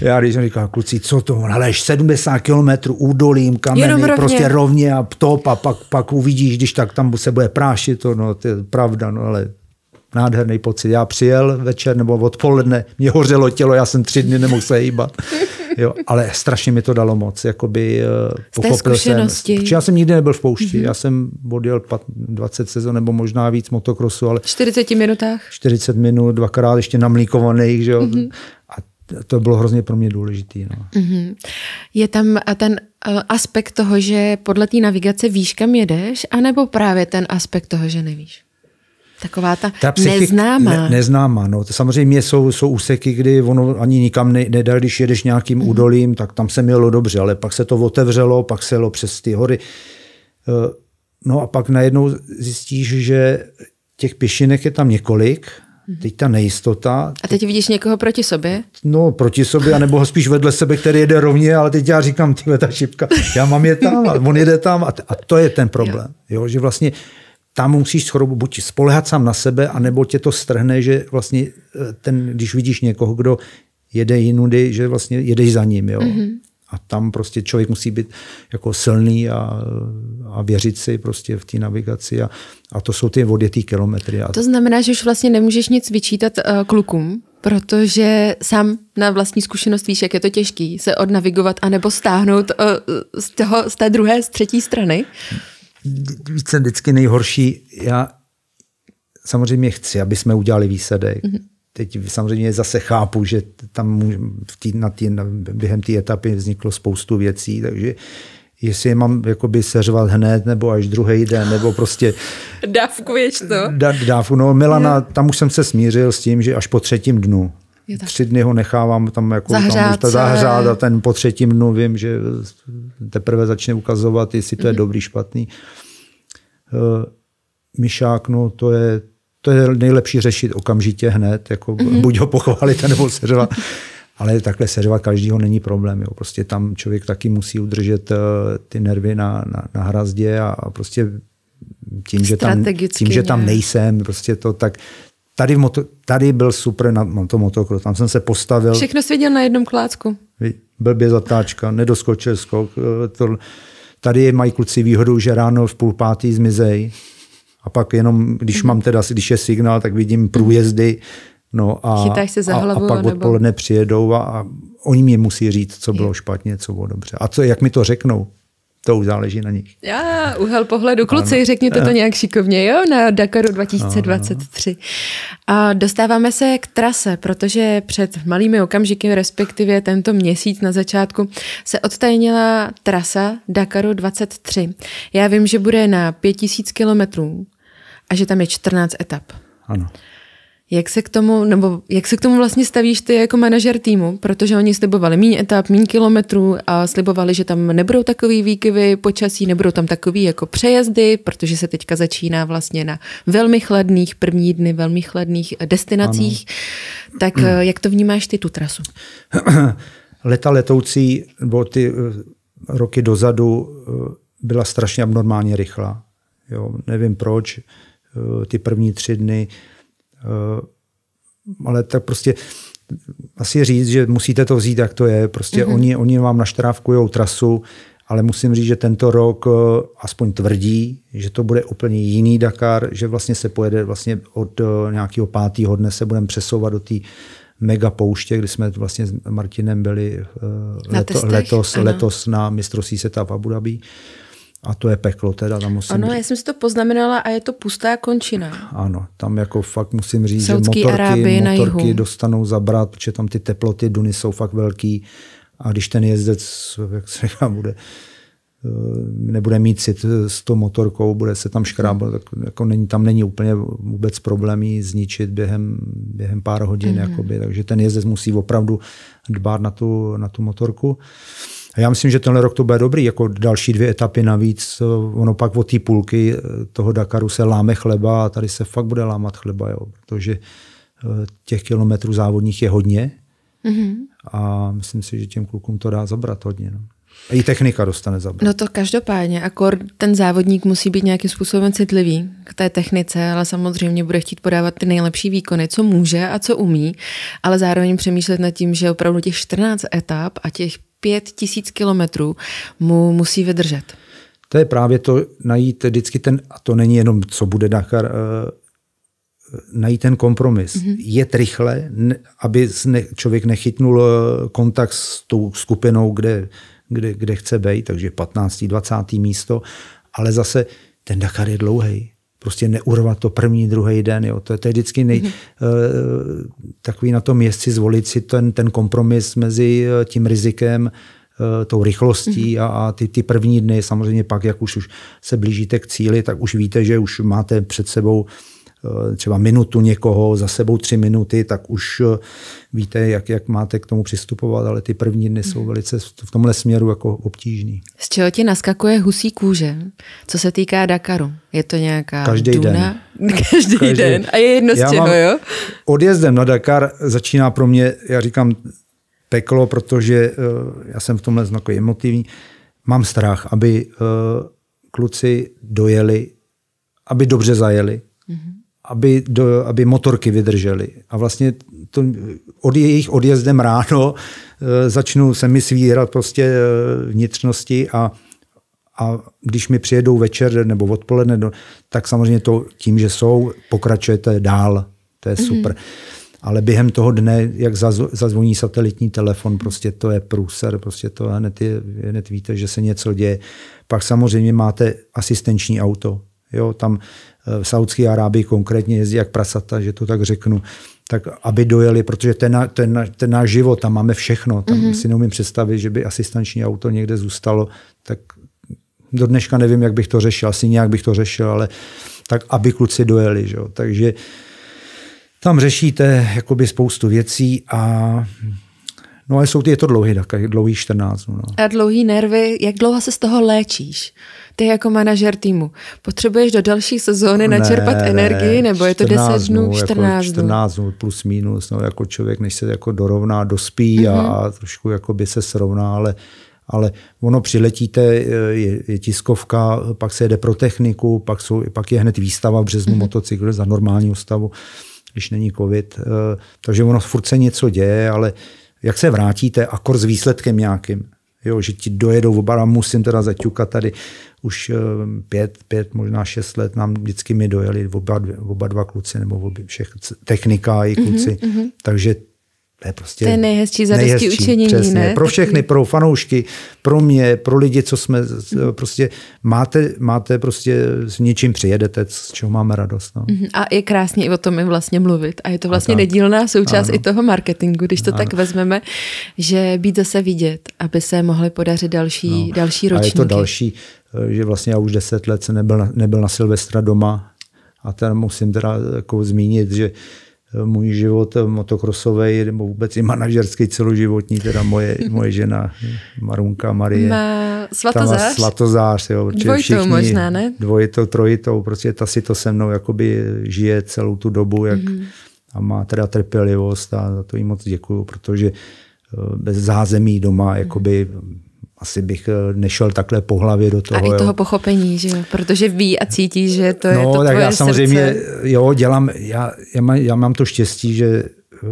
Já když jsem říkal, kluci, co to, naleš 70 km údolím, kameny, rovně. prostě rovně a top a pak, pak uvidíš, když tak tam se bude prášit, to, no, to je pravda, no ale nádherný pocit. Já přijel večer nebo odpoledne, mě hořelo tělo, já jsem tři dny nemohl se hýbat. Jo, ale strašně mi to dalo moc. Jakoby, eh, Z té Jsem, já jsem nikdy nebyl v poušti. Mm-hmm. Já jsem odjel 20 sezon nebo možná víc motokrosu. Ale 40 minutách? 40 minut, dvakrát ještě namlíkovaných. Že jo? Mm-hmm. A to bylo hrozně pro mě důležité. No. Mm-hmm. Je tam ten e, aspekt toho, že podle té navigace víš, kam jedeš, anebo právě ten aspekt toho, že nevíš? Taková ta, ta psychik, neznámá. Ne, neznámá, no. Samozřejmě jsou, jsou úseky, kdy ono ani nikam ne, nedá, když jedeš nějakým mm-hmm. údolím, tak tam se mělo dobře, ale pak se to otevřelo, pak se jelo přes ty hory. E, no a pak najednou zjistíš, že těch pěšinek je tam několik – Mm-hmm. Teď ta nejistota. A teď vidíš někoho proti sobě? No, proti sobě, anebo ho spíš vedle sebe, který jede rovně, ale teď já říkám, tyhle ta šipka, já mám je tam, a on jede tam. A, a to je ten problém, jo. jo, že vlastně tam musíš chorobu buď spolehat sám na sebe, anebo tě to strhne, že vlastně eh, ten, když vidíš někoho, kdo jede jinudy, že vlastně jedeš za ním, jo. Mm-hmm. A tam prostě člověk musí být jako silný a, a věřit si prostě v té navigaci. A, a to jsou ty odjetý kilometry. To znamená, že už vlastně nemůžeš nic vyčítat uh, klukům, protože sám na vlastní zkušenost víš, jak je to těžký se odnavigovat anebo stáhnout uh, z, toho, z té druhé, z třetí strany. Více vždycky nejhorší. Já samozřejmě chci, aby jsme udělali výsledek. Mm-hmm Teď samozřejmě zase chápu, že tam v tý, na tý, během té etapy vzniklo spoustu věcí, takže jestli je mám jakoby seřvat hned, nebo až druhý den, nebo prostě... Dávkuješ to? Da, dávku, no Milana, tam už jsem se smířil s tím, že až po třetím dnu. Tři dny ho nechávám tam jako zahřát, tam, zahřát a ten po třetím dnu vím, že teprve začne ukazovat, jestli to je mm-hmm. dobrý, špatný. Uh, eh, myšák, no to je, to je nejlepší řešit okamžitě hned, jako mm-hmm. buď ho pochválit, nebo seřvat. Ale takhle seřvat každýho není problém. Jo. Prostě tam člověk taky musí udržet eh, ty nervy na, na, na hrazdě a, prostě tím, že tam, tím, že tam nejsem, prostě to tak, Tady, v moto, tady byl super na, na to motokro, tam jsem se postavil. Všechno jsi viděl na jednom klácku. Blbě zatáčka, nedoskočil skok. Eh, to, tady mají kluci výhodu, že ráno v půl pátý zmizej, a pak jenom, když mám teda, když je signál, tak vidím mhm. průjezdy, no a, Chytáš se za hlavu, a, a pak nebo... odpoledne přijedou a, a oni mě musí říct, co bylo špatně, co bylo dobře. A co, jak mi to řeknou, to už záleží na nich. Já, úhel pohledu. Kluci, řekněte to eh. nějak šikovně, jo, na Dakaru 2023. A dostáváme se k trase, protože před malými okamžiky, respektive tento měsíc na začátku, se odtajnila trasa Dakaru 23. Já vím, že bude na 5000 kilometrů a že tam je 14 etap. Ano. Jak se k tomu, nebo jak se k tomu vlastně stavíš ty jako manažer týmu? Protože oni slibovali méně etap, méně kilometrů a slibovali, že tam nebudou takový výkyvy počasí, nebudou tam takový jako přejezdy, protože se teďka začíná vlastně na velmi chladných první dny, velmi chladných eh, destinacích. Ano. Tak eh, jak to vnímáš ty tu trasu? Leta letoucí, nebo ty eh, roky dozadu byla strašně abnormálně rychlá. Jo, nevím proč Eh, ty první tři dny. Eh, ale tak prostě asi říct, že musíte to vzít, jak to je. Prostě mm-hmm. oni, oni vám naštrávkují trasu, ale musím říct, že tento rok eh, aspoň tvrdí, že to bude úplně jiný Dakar, že vlastně se pojede vlastně od nějakého pátého dne se budeme přesouvat do té pouště, kdy jsme vlastně s Martinem byli leto, letos, ano. letos na mistrovství světa v Abu Dhabi. A to je peklo teda, tam musím Ano, říct. já jsem si to poznamenala a je to pustá končina. Ano, tam jako fakt musím říct, Saudský že motorky, motorky dostanou zabrat, protože tam ty teploty duny jsou fakt velký a když ten jezdec, jak se říká, bude eh, nebude mít cit eh, s tou motorkou, bude se tam škrábat, tak jako není, tam není úplně vůbec problém ji zničit během, během pár hodin. Mm. Jakoby, takže ten jezdec musí opravdu dbát na tu, na tu motorku. Uh, a já myslím, že tenhle rok to bude dobrý, jako další dvě etapy navíc. Ono pak od té půlky toho Dakaru se láme chleba a tady se fakt bude lámat chleba, jo, protože eh, těch kilometrů závodních je hodně mm-hmm. a myslím si, že těm klukům to dá zabrat hodně. No. A i technika dostane zabrat. No to každopádně, akor ten závodník musí být nějakým způsobem citlivý k té technice, ale samozřejmě bude chtít podávat ty nejlepší výkony, co může a co umí, ale zároveň přemýšlet nad tím, že opravdu těch 14 etap a těch pět tisíc kilometrů mu musí vydržet. To je právě to najít vždycky ten, a to není jenom, co bude Dakar, eh, eh, najít ten kompromis. Mm-hmm. Jet rychle, aby člověk nechytnul eh, kontakt s tou skupinou, kde, kde, kde chce být, takže 15. 20. místo, ale zase ten Dakar je dlouhý prostě neurvat to první, druhý den. Jo. To, je, to je vždycky nej, mm-hmm. uh, takový na tom jezdci zvolit si ten, ten kompromis mezi eh, tím rizikem, uh, tou rychlostí mm-hmm. a, a ty, ty první dny. Samozřejmě pak, jak už, už se blížíte k cíli, tak už víte, že už máte před sebou uh, Eh, třeba minutu někoho, za sebou tři minuty, tak už eh, víte, jak, jak máte k tomu přistupovat, ale ty první dny jsou hmm. velice v tomhle směru jako obtížný. Z čeho ti naskakuje husí kůže? Co se týká Dakaru? Je to nějaká Každý duna? den. Každý, Každý den. A je jedno z čeho, jo? Odjezdem na Dakar začíná pro mě, já říkám, peklo, protože eh, já jsem v tomhle znaku emotivní. Mám strach, aby kluci dojeli, aby dobře zajeli. Mm-hmm aby, do, aby motorky vydržely. A vlastně to, od jejich odjezdem ráno e, začnou se mi svírat prostě e, vnitřnosti a, a když mi přijedou večer nebo odpoledne, no, tak samozřejmě to tím, že jsou, pokračujete dál. To je mhm. super. Mm-hmm. Ale během toho dne, jak zazv, zazvoní satelitní telefon, prostě to je průser, prostě to hned, je, hned víte, že se něco děje. Pak samozřejmě máte asistenční auto, jo, tam eh, v Saudské Arábii konkrétně jezdí jak prasata, že to tak řeknu, tak aby dojeli, protože ten, ten, ten náš život, tam máme všechno, tam mm-hmm. si neumím představit, že by asistanční auto někde zůstalo, tak do dneška nevím, jak bych to řešil, asi nějak bych to řešil, ale tak, aby kluci dojeli, že jo. takže tam řešíte jakoby spoustu věcí a No a jsou ty, je to dlouhý, tak dlouhý 14. No. A dlouhý nervy, jak dlouho se z toho léčíš? Ty jako manažer týmu, potřebuješ do další sezóny ne, načerpat ne, energii, nebo je to 10 dnů, 14 dnů? Jako 14 dnů plus minus, no, jako člověk, než se jako dorovná, dospí mm-hmm. a trošku jako by se srovná, ale ale ono přiletíte, je, je tiskovka, pak se jede pro techniku, pak, jsou, pak je hned výstava v březnu mm-hmm. motocyklu za normální stavu, když není covid. Eh, takže ono furt se něco děje, ale jak se vrátíte, akor s výsledkem nějakým. Jo, že ti dojedou oba, musím teda zaťukat tady už eh, pět, pět, možná šest let nám vždycky mi dojeli oba, oba dva kluci, nebo obě, všech, technika i kluci, mm-hmm. takže to je prostě to je nejhezčí zadosti nejhezčí, učinění, přesně. ne? Pro všechny, pro fanoušky, pro mě, pro lidi, co jsme prostě máte, máte prostě s něčím přijedete, z čeho máme radost. No. Mhm, a je krásně i o tom vlastně mluvit. A je to vlastně nedílná součást ano. i toho marketingu, když to ano. tak vezmeme, že být zase vidět, aby se mohly podařit další, no. další ročníky. A je to další, eh, že vlastně já už deset let jsem nebyl, nebyl na Silvestra doma a tam musím teda jako zmínit, že uh, můj život eh, motokrosový nebo vůbec i manažerský celoživotní, teda moje, moje žena Marunka Marie. Má svatozář? Svatozář, jo. Dvojitou všichni, možná, ne? Dvojitou, trojitou, prostě ta si to se mnou jakoby žije celou tu dobu jak, mm-hmm. a má teda trpělivost a za to jí moc děkuju, protože eh, bez zázemí doma, jakoby mm-hmm asi bych eh, nešel takhle po hlavě do toho. A i toho jo. pochopení, že jo? protože ví a cítí, že to no, je to tak já samozřejmě, srdce. jo, dělám, já, já, mám, já mám to štěstí, že uh,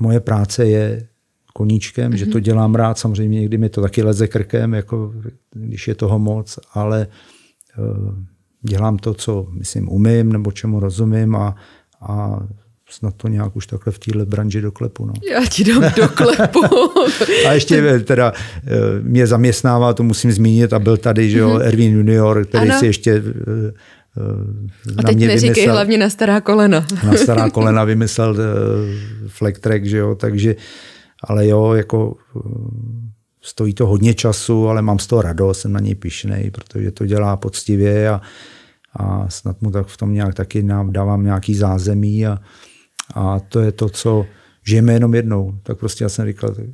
moje práce je koníčkem, mm-hmm. že to mhm. dělám rád, samozřejmě někdy mi to taky leze krkem, jako když je toho moc, ale uh, dělám to, co myslím umím nebo čemu rozumím a, a snad to nějak už takhle v téhle branži doklepu. No. Já ti dám doklepu. a ještě eh, teda eh, mě zaměstnává, to musím zmínit, a byl tady že jo, mhm. Erwin junior, který ano. si ještě eh, na a teď mě neříkej vymyslel, hlavně na stará kolena. na stará kolena vymyslel uh, Flecktrack, že jo, takže, ale jo, jako stojí to hodně času, ale mám z toho radost, jsem na něj pišnej, protože to dělá poctivě a, a snad mu tak v tom nějak taky dávám nějaký zázemí a a to je to, co žijeme jenom jednou. Tak prostě já jsem říkal, tak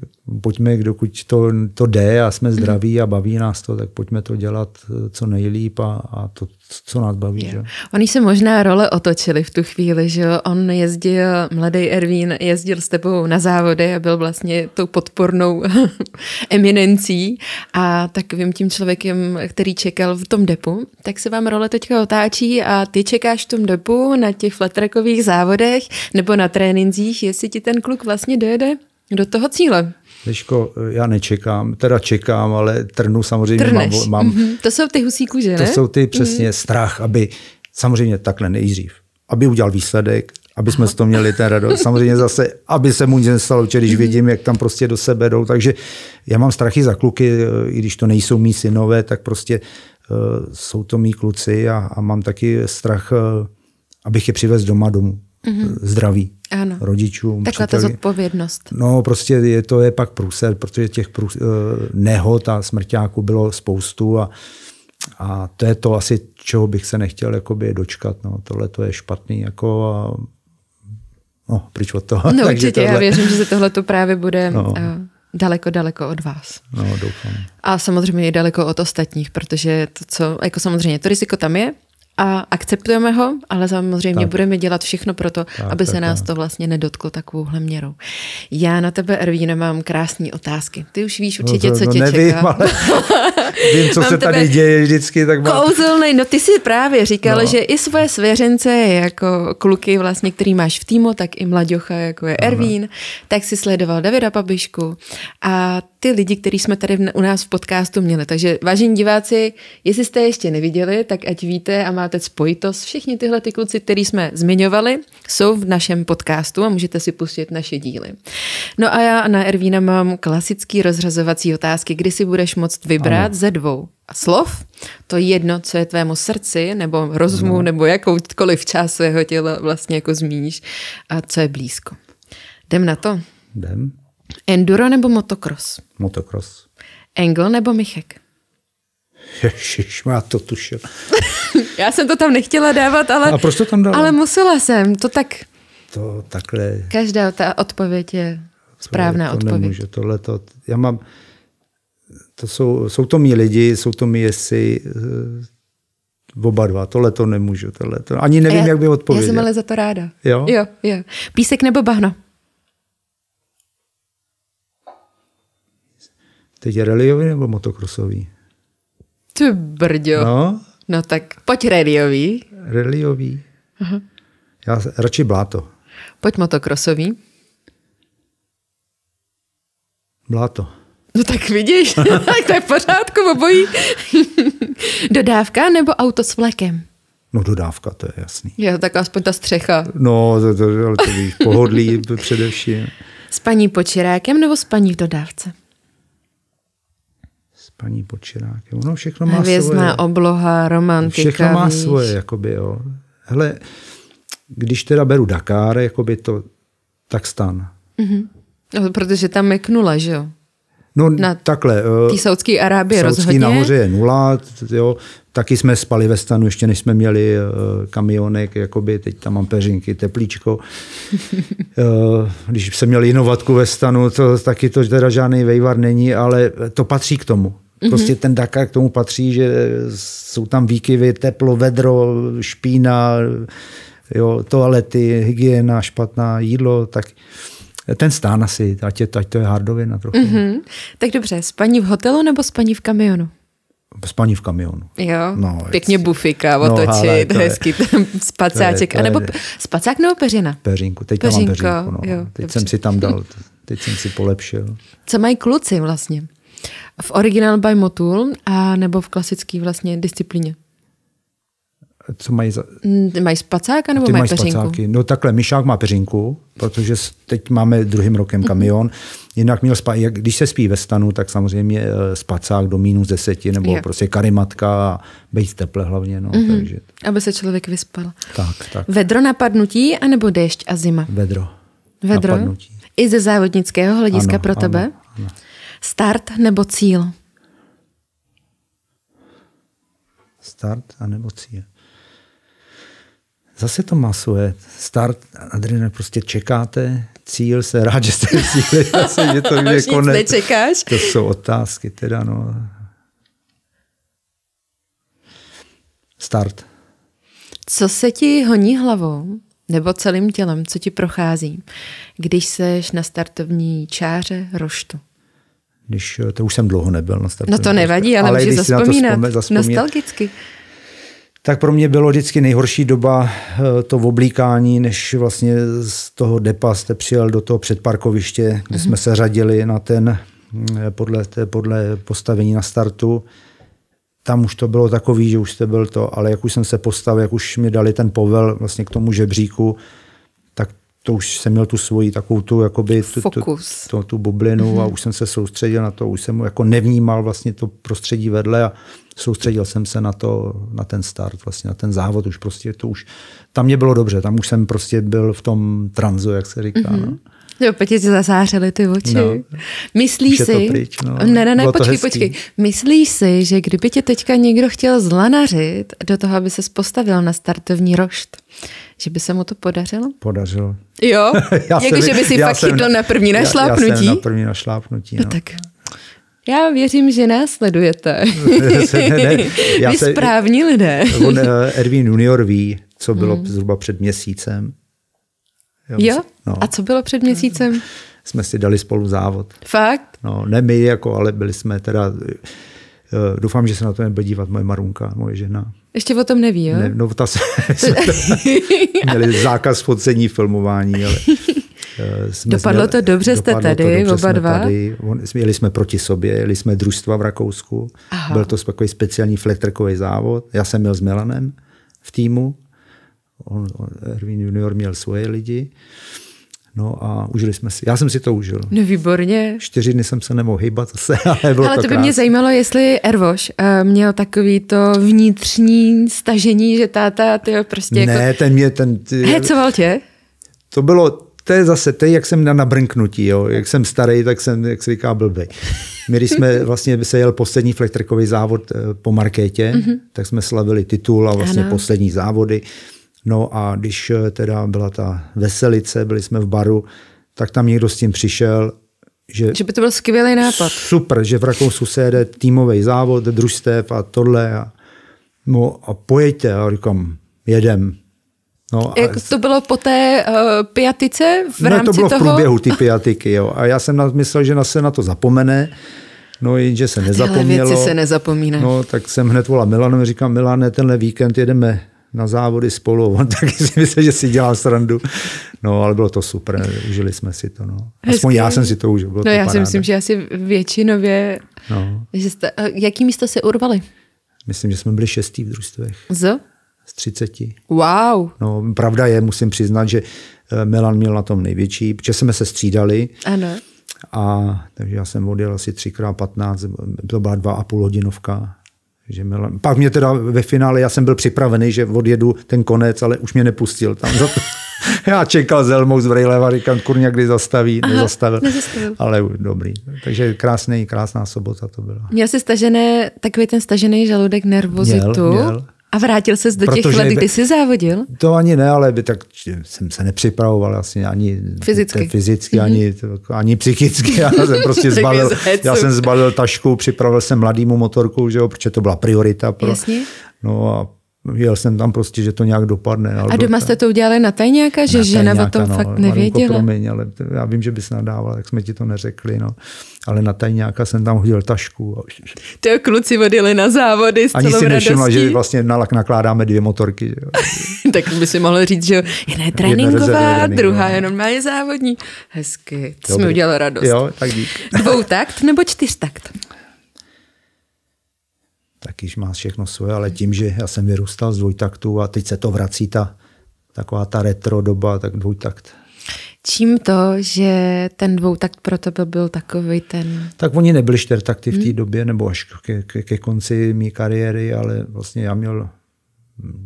pojďme, dokud to, to jde a jsme zdraví a baví nás to, tak pojďme to dělat eh, co nejlíp a, a to, co nás baví. Že? Oni se možná role otočili v tu chvíli, že on jezdil, mladý Ervín jezdil s tebou na závody a byl vlastně tou podpornou eminencí a takovým tím člověkem, který čekal v tom depu, tak se vám role teďka otáčí a ty čekáš v tom depu na těch flatrakových závodech nebo na tréninzích, jestli ti ten kluk vlastně dojede do toho cíle. Liško, eh, já nečekám, teda čekám, ale trnu samozřejmě Trneš. mám. mám mm-hmm. To jsou ty husí kůže, ne? To jsou ty mhm. přesně mm-hmm. strach, aby samozřejmě takhle nejdřív, aby udělal výsledek, aby jsme z toho měli ten radost. Samozřejmě zase, aby se mu nic nestalo, protože když mhm. vidím, jak tam prostě do sebe jdou. Takže já mám strachy za kluky, eh, i když to nejsou mý synové, tak prostě uh, jsou to mý kluci a, a mám taky strach, uh, abych je přivez doma domů mm-hmm. zdraví ano. rodičům. Takhle ta zodpovědnost. No prostě je, to je pak průser, protože těch průser, eh, nehod a smrťáků bylo spoustu a, a to je to asi, čeho bych se nechtěl jakoby dočkat. No. Tohle to je špatný jako a, no, pryč od toho. No určitě, tohle... já věřím, že se tohle to právě bude no. Eh, daleko, daleko od vás. No, doufám. A samozřejmě i daleko od ostatních, protože to, co, jako samozřejmě to riziko tam je, a akceptujeme ho, ale samozřejmě tak. budeme dělat všechno pro to, tak, aby tak, se nás tak. to vlastně nedotklo takovouhle měrou. Já na tebe, Ervíne, mám krásné otázky. Ty už víš no určitě, no to, co no tě nevím, čeká. Ale vím, co mám se tady děje vždycky. Tak mám... Kouzelný, no ty jsi právě říkal, no. že i svoje svěřence, jako kluky vlastně, který máš v týmu, tak i mladocha, jako je Ervín, tak si sledoval Davida Pabišku a ty lidi, který jsme tady u nás v podcastu měli. Takže vážení diváci, jestli jste ještě neviděli, tak ať víte a máte spojitost. Všichni tyhle ty kluci, který jsme zmiňovali, jsou v našem podcastu a můžete si pustit naše díly. No a já na Ervína mám klasický rozřazovací otázky, kdy si budeš moct vybrat ano. ze dvou slov, to jedno, co je tvému srdci nebo rozumu, ano. nebo jakoukoliv část svého těla vlastně jako zmíníš a co je blízko. Jdem na to? Jdem. Enduro nebo motocross? Motocross. Engel nebo Michek? Ježiš, má to tušil. Já jsem to tam nechtěla dávat, ale, A proč to tam dala? ale musela jsem. To tak... To takhle... Každá ta odpověď je správná to, to odpověď. Nemůžu, tohle to, já mám, to jsou, jsou to mý lidi, jsou to mý jestli, eh, oba dva, tohle to nemůžu, tohle to, ani nevím, já, jak by odpověděl. Já jsem ale za to ráda. Jo? Jo, jo. Písek nebo bahno? Teď je rallyový nebo motokrosový? Ty brďo. No? No tak pojď rallyový. Rallyový. Aha. Já radši bláto. Pojď motokrosový. Bláto. No tak vidíš, tak to je v pořádku obojí. dodávka nebo auto s vlekem? No dodávka, to je jasný. Je, tak aspoň ta střecha. No, to, to, to, to pohodlí především. Spaní paní nebo spaní v dodávce? paní Počirák. Jo. Ono všechno má Hvězdná svoje. obloha, romantika. Všechno má víš. svoje, jakoby, jo. Hele, když teda beru Dakar, jakoby to, tak stan. Mm-hmm. No, protože tam knula, že jo? No na takhle. Tý eh, Saudský Arábie Saudský rozhodně. nahoře je nula, jo. Taky jsme spali ve stanu, ještě než jsme měli eh, kamionek, jakoby, teď tam mám peřinky, teplíčko. Eh, když jsem měl inovatku ve stanu, to taky to teda žádný vejvar není, ale to patří k tomu. Mhm. Prostě ten Dakar k tomu patří, že jsou tam výkyvy, teplo, vedro, špína, jo, toalety, hygiena, špatná jídlo, tak... Uh, ten stán asi, ať, je, ať to je hardovina trochu. Mm-hmm. Tak dobře, spaní v hotelu nebo spaní v kamionu? Spaní v kamionu. Jo, no, pěkně bufika, otočit, no, hele, to je, spacáček. To je, to je, anebo spacák nebo peřina? Peřinku, teď Peřinko, mám peřinku. No. Jo, teď dobře. jsem si tam dal, teď jsem si polepšil. Co mají kluci vlastně? V originál by Motul a nebo v klasické vlastně disciplíně? co mají za... Mm, mají spacáka nebo mají, mají peřinku? Spacáky. No takhle, Myšák má peřinku, protože teď máme druhým rokem mhm. kamion. Jinak měl spa... Jak, když se spí ve stanu, tak samozřejmě eh, spacák do minus deseti, nebo jo. prostě karimatka a být teple hlavně. No, mm-hmm. takže... Aby se člověk vyspal. Tak, tak. Vedro napadnutí anebo déšť a zima? Vedro. Vedro? Napadnutí. I ze závodnického hlediska ano, pro tebe? Ano, ano. Start nebo cíl? Start anebo cíl zase to masuje. Start, adrenalin, prostě čekáte, cíl se, rád, že jste cíli, zase, že to je konec. nečekáš. To jsou otázky teda, no. Start. Co se ti honí hlavou nebo celým tělem, co ti prochází, když seš na startovní čáře roštu? Když, eh, to už jsem dlouho nebyl na startovní No to nevadí, ale, ale můžeš zaspomínat. Vzpomínat, nostalgicky tak pro mě bylo vždycky nejhorší doba eh, to oblíkání, než vlastně z toho depa jste přijel do toho předparkoviště, kde jsme mhm. se řadili na ten, mm, eh, podle, té, podle postavení na startu. Tam už to bylo takový, že už jste byl to, ale jak už jsem se postavil, jak už mi dali ten povel vlastně k tomu žebříku, to už jsem měl tu svoji takovou tu, jakoby, tu, tu, tu, tu, tu bublinu mm-hmm. a mhm. už jsem se soustředil na to, už jsem jako nevnímal vlastně to prostředí vedle a soustředil jsem se na to, na ten start, vlastně na ten závod už prostě, to už, tam mě bylo dobře, tam už jsem prostě byl v tom tranzu, jak se říká. Mm-hmm. No. Jo, Petě ti zazářily ty oči. No, Myslíš si... pryč, no. Ne, ne, ne, Bylo počkej, počkej. Myslíš si, že kdyby tě teďka někdo chtěl zlanařit do toho, aby se postavil na startovní rošt, že by se mu to podařilo? Podařilo. Jo? Jakože by si fakt chytl na první našlápnutí? Já, já jsem na první našlápnutí. No. no tak já věřím, že nás sledujete. Vy se, správní lidé. on, eh, Erwin junior ví, co bylo hmm. zhruba před měsícem. Jo? jo? No. A co bylo před měsícem? Jsme si dali spolu závod. Fakt? No, ne my, jako, ale byli jsme teda... Eh, doufám, že se na to nebude dívat moje Marunka, moje žena. Ještě o tom neví, jo? Ne, no, ta se, měli zákaz focení, filmování, ale eh, jsme dopadlo to dobře, jste tady, to, oba dva? Tady. On, jeli jsme proti sobě, jeli jsme družstva v Rakousku. Aha. Byl to takový speciální fletrkový závod. Já jsem měl s Milanem v týmu. On, on, Erwin junior měl svoje lidi. Uh, No a užili jsme si. Já jsem si to užil. No výborně. Čtyři dny jsem se nemohl hýbat zase, ale bylo Ale to, to by krásné. mě zajímalo, jestli Ervoš uh, měl takový to vnitřní stažení, že táta, ty prostě Ne, jako... ten mě, ten... Ty... Hecoval tě? To bylo, to je zase, to jak jsem na nabrnknutí, jo. Jak jsem starý, tak jsem, jak se říká, blbej. My, když jsme vlastně se jel poslední flektrkový závod eh, po Markétě, mm-hmm. tak jsme slavili titul a vlastně ano. poslední závody. No a když eh, teda byla ta veselice, byli jsme v baru, tak tam někdo s tím přišel, že, že by to byl skvělý nápad. Super, že v Rakousku se jede týmový závod, družstev a tohle. A, no a pojďte, a říkám, jedem. No, a Jak to bylo po té uh, piatice v no, rámci to bylo toho? v průběhu ty piatiky, jo. A já jsem myslel, že se na to zapomene, no jenže se nezapomnělo. Tyhle věci se nezapomíná. No, tak jsem hned volal Milanovi, říkám, Milane, tenhle víkend jedeme na závody spolu. On taky si myslel, že si dělá srandu. No, ale bylo to super, užili jsme si to. No. Aspoň Hezký. já jsem si to užil. Bylo no, to já paráda. si myslím, že asi většinově. No. Že jste, jaký místo se urvali? Myslím, že jsme byli šestý v družstvech. Z? Z 30. Wow. No, pravda je, musím přiznat, že eh, Milan měl na tom největší, protože jsme se střídali. Ano. A takže já jsem odjel asi třikrát 15, to byla dva a půl hodinovka že Milan, pak mě teda ve finále, já jsem byl připravený, že odjedu ten konec, ale už mě nepustil tam. Za to, já čekal z Elmou z Brejleva, říkám, kur někdy zastaví, Aha, nezastavil. nezastavil. Ale dobrý. Takže krásný, krásná sobota to byla. Měl jsi stažené, takový ten stažený žaludek, nervozitu. Měl, měl. A vrátil se do těch let, kdy jsi závodil? To ani ne, ale by tak jsem se nepřipravoval asi ani fyzicky, fyzicky mm-hmm. ani, mhm. ani psychicky. Já jsem prostě zbalil, já jsem zbalil tašku, připravil jsem mladýmu motorku, že jo, protože to byla priorita. Pro, Jasně. No a jel jsem tam prostě, že to nějak dopadne. Ale a doma jste to udělali na té nějaká, že na žena o tom no, fakt nevěděla? Promiň, ale já vím, že bys nadávala, tak jsme ti to neřekli. No. Ale na té nějaká jsem tam hodil tašku. Ty kluci odjeli na závody s Ani si nevšimla, že vlastně nakládáme dvě motorky. Že jo. tak by si mohl říct, že jedna je tréninková, no. druhá je normálně závodní. Hezky, to jsme udělali radost. Jo, tak dík. Dvou takt nebo čtyř takt? tak již má všechno svoje, ale tím, že já jsem vyrůstal z dvojtaktu a teď se to vrací ta taková ta retro doba, tak dvojtakt. Čím to, že ten dvoutakt pro tebe byl takový ten... Tak oni nebyli čtyřtakty v té hmm. době, nebo až ke, ke, ke konci mé kariéry, ale vlastně já měl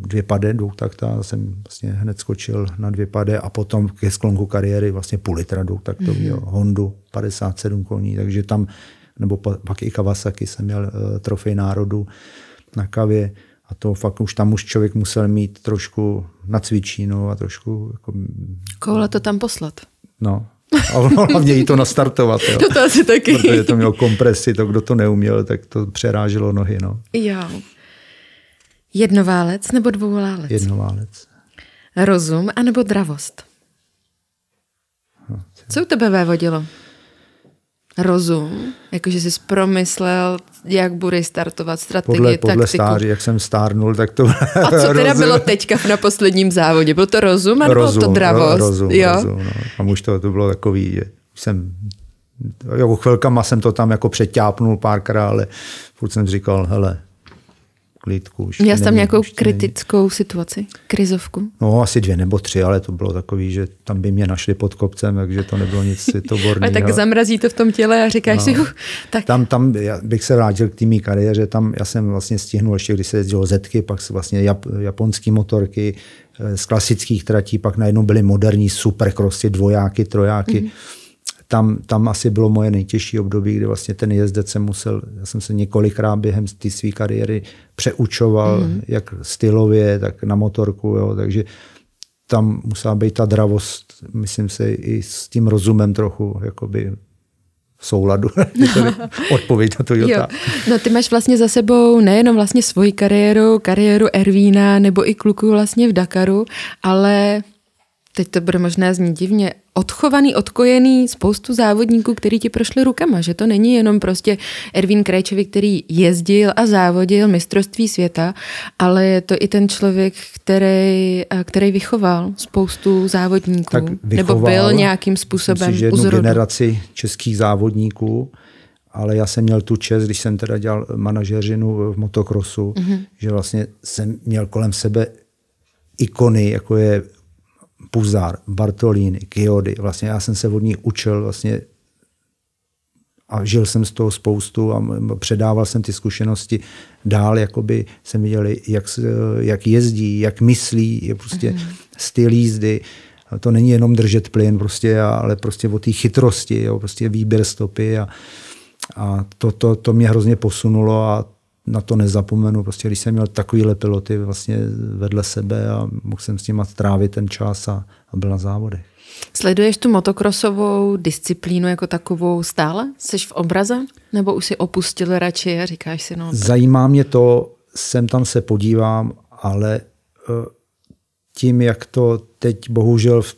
dvě pade, dvoutakta, jsem vlastně hned skočil na dvě pade a potom ke sklonku kariéry vlastně půl litra dvoutaktového hmm. Hondu 57 koní, takže tam nebo pak i Kawasaki jsem měl eh, trofej národu na kavě. A to fakt už tam už člověk musel mít trošku na cvičínu a trošku... Jako... Mm, Kohle to tam poslat. No, a hlavně jí to nastartovat. Jo. To, to asi taky. Protože to mělo kompresy, to kdo to neuměl, tak to přeráželo nohy. No. Jo. Jednoválec nebo dvouválec? Jednoválec. Rozum anebo dravost? Hm, Co u tebe vévodilo? rozum, jakože jsi promyslel, jak bude startovat strategii, podle, podle stáří, jak jsem stárnul, tak to A co teda bylo teďka na posledním závodě? Byl to rozum, nebo rozum, to dravost? Rozum, jo? rozum no. A už to, to bylo takový, že jsem jo, chvilkama jsem to tam jako přeťápnul párkrát, ale furt jsem říkal, hele, klidku. Už Měl jsi tam nějakou už kritickou situaci, krizovku? No asi dvě nebo tři, ale to bylo takový, že tam by mě našli pod kopcem, takže to nebylo nic světoborného. ale tak ale... zamrazí to v tom těle a říkáš no. si, uh, tak. Tam, tam já bych se vrátil k té kariéře, tam já jsem vlastně stihnul ještě, když se jezdilo zetky, pak vlastně jap, japonský motorky, eh, z klasických tratí, pak najednou byly moderní superkrosy, dvojáky, trojáky. Mm-hmm tam, tam asi bylo moje nejtěžší období, kdy vlastně ten jezdec se musel, já jsem se několikrát během té své kariéry přeučoval, mm-hmm. jak stylově, tak na motorku, jo, takže tam musela být ta dravost, myslím si, i s tím rozumem trochu jakoby v souladu. Odpověď na to jo. No ty máš vlastně za sebou nejenom vlastně svoji kariéru, kariéru Ervína nebo i kluku vlastně v Dakaru, ale teď to bude možná znít divně, odchovaný, odkojený spoustu závodníků, který ti prošli rukama, že to není jenom prostě Ervin Krejčevi, který jezdil a závodil mistrovství světa, ale je to i ten člověk, který, který vychoval spoustu závodníků, tak vychoval, nebo byl nějakým způsobem myslím, že jednu uzrodu. generaci českých závodníků, ale já jsem měl tu čest, když jsem teda dělal manažeřinu v motokrosu, mm-hmm. že vlastně jsem měl kolem sebe ikony, jako je Puzar, Bartolini, Kiody. Vlastně já jsem se od ní učil vlastně a žil jsem z toho spoustu a předával jsem ty zkušenosti dál, jakoby jsem viděl, jak, jak jezdí, jak myslí, je prostě mm-hmm. styl jízdy. To není jenom držet plyn, prostě, ale prostě o té chytrosti, jo, prostě výběr stopy a, a to, to, to mě hrozně posunulo a na to nezapomenu. Prostě když jsem měl takovýhle piloty vlastně vedle sebe a mohl jsem s nimi trávit ten čas a, a byl na závodech. Sleduješ tu motokrosovou disciplínu jako takovou stále? Jsi v obraze? Nebo už si opustil radši a říkáš si no... Tak... Zajímá mě to, sem tam se podívám, ale eh, tím, jak to teď bohužel v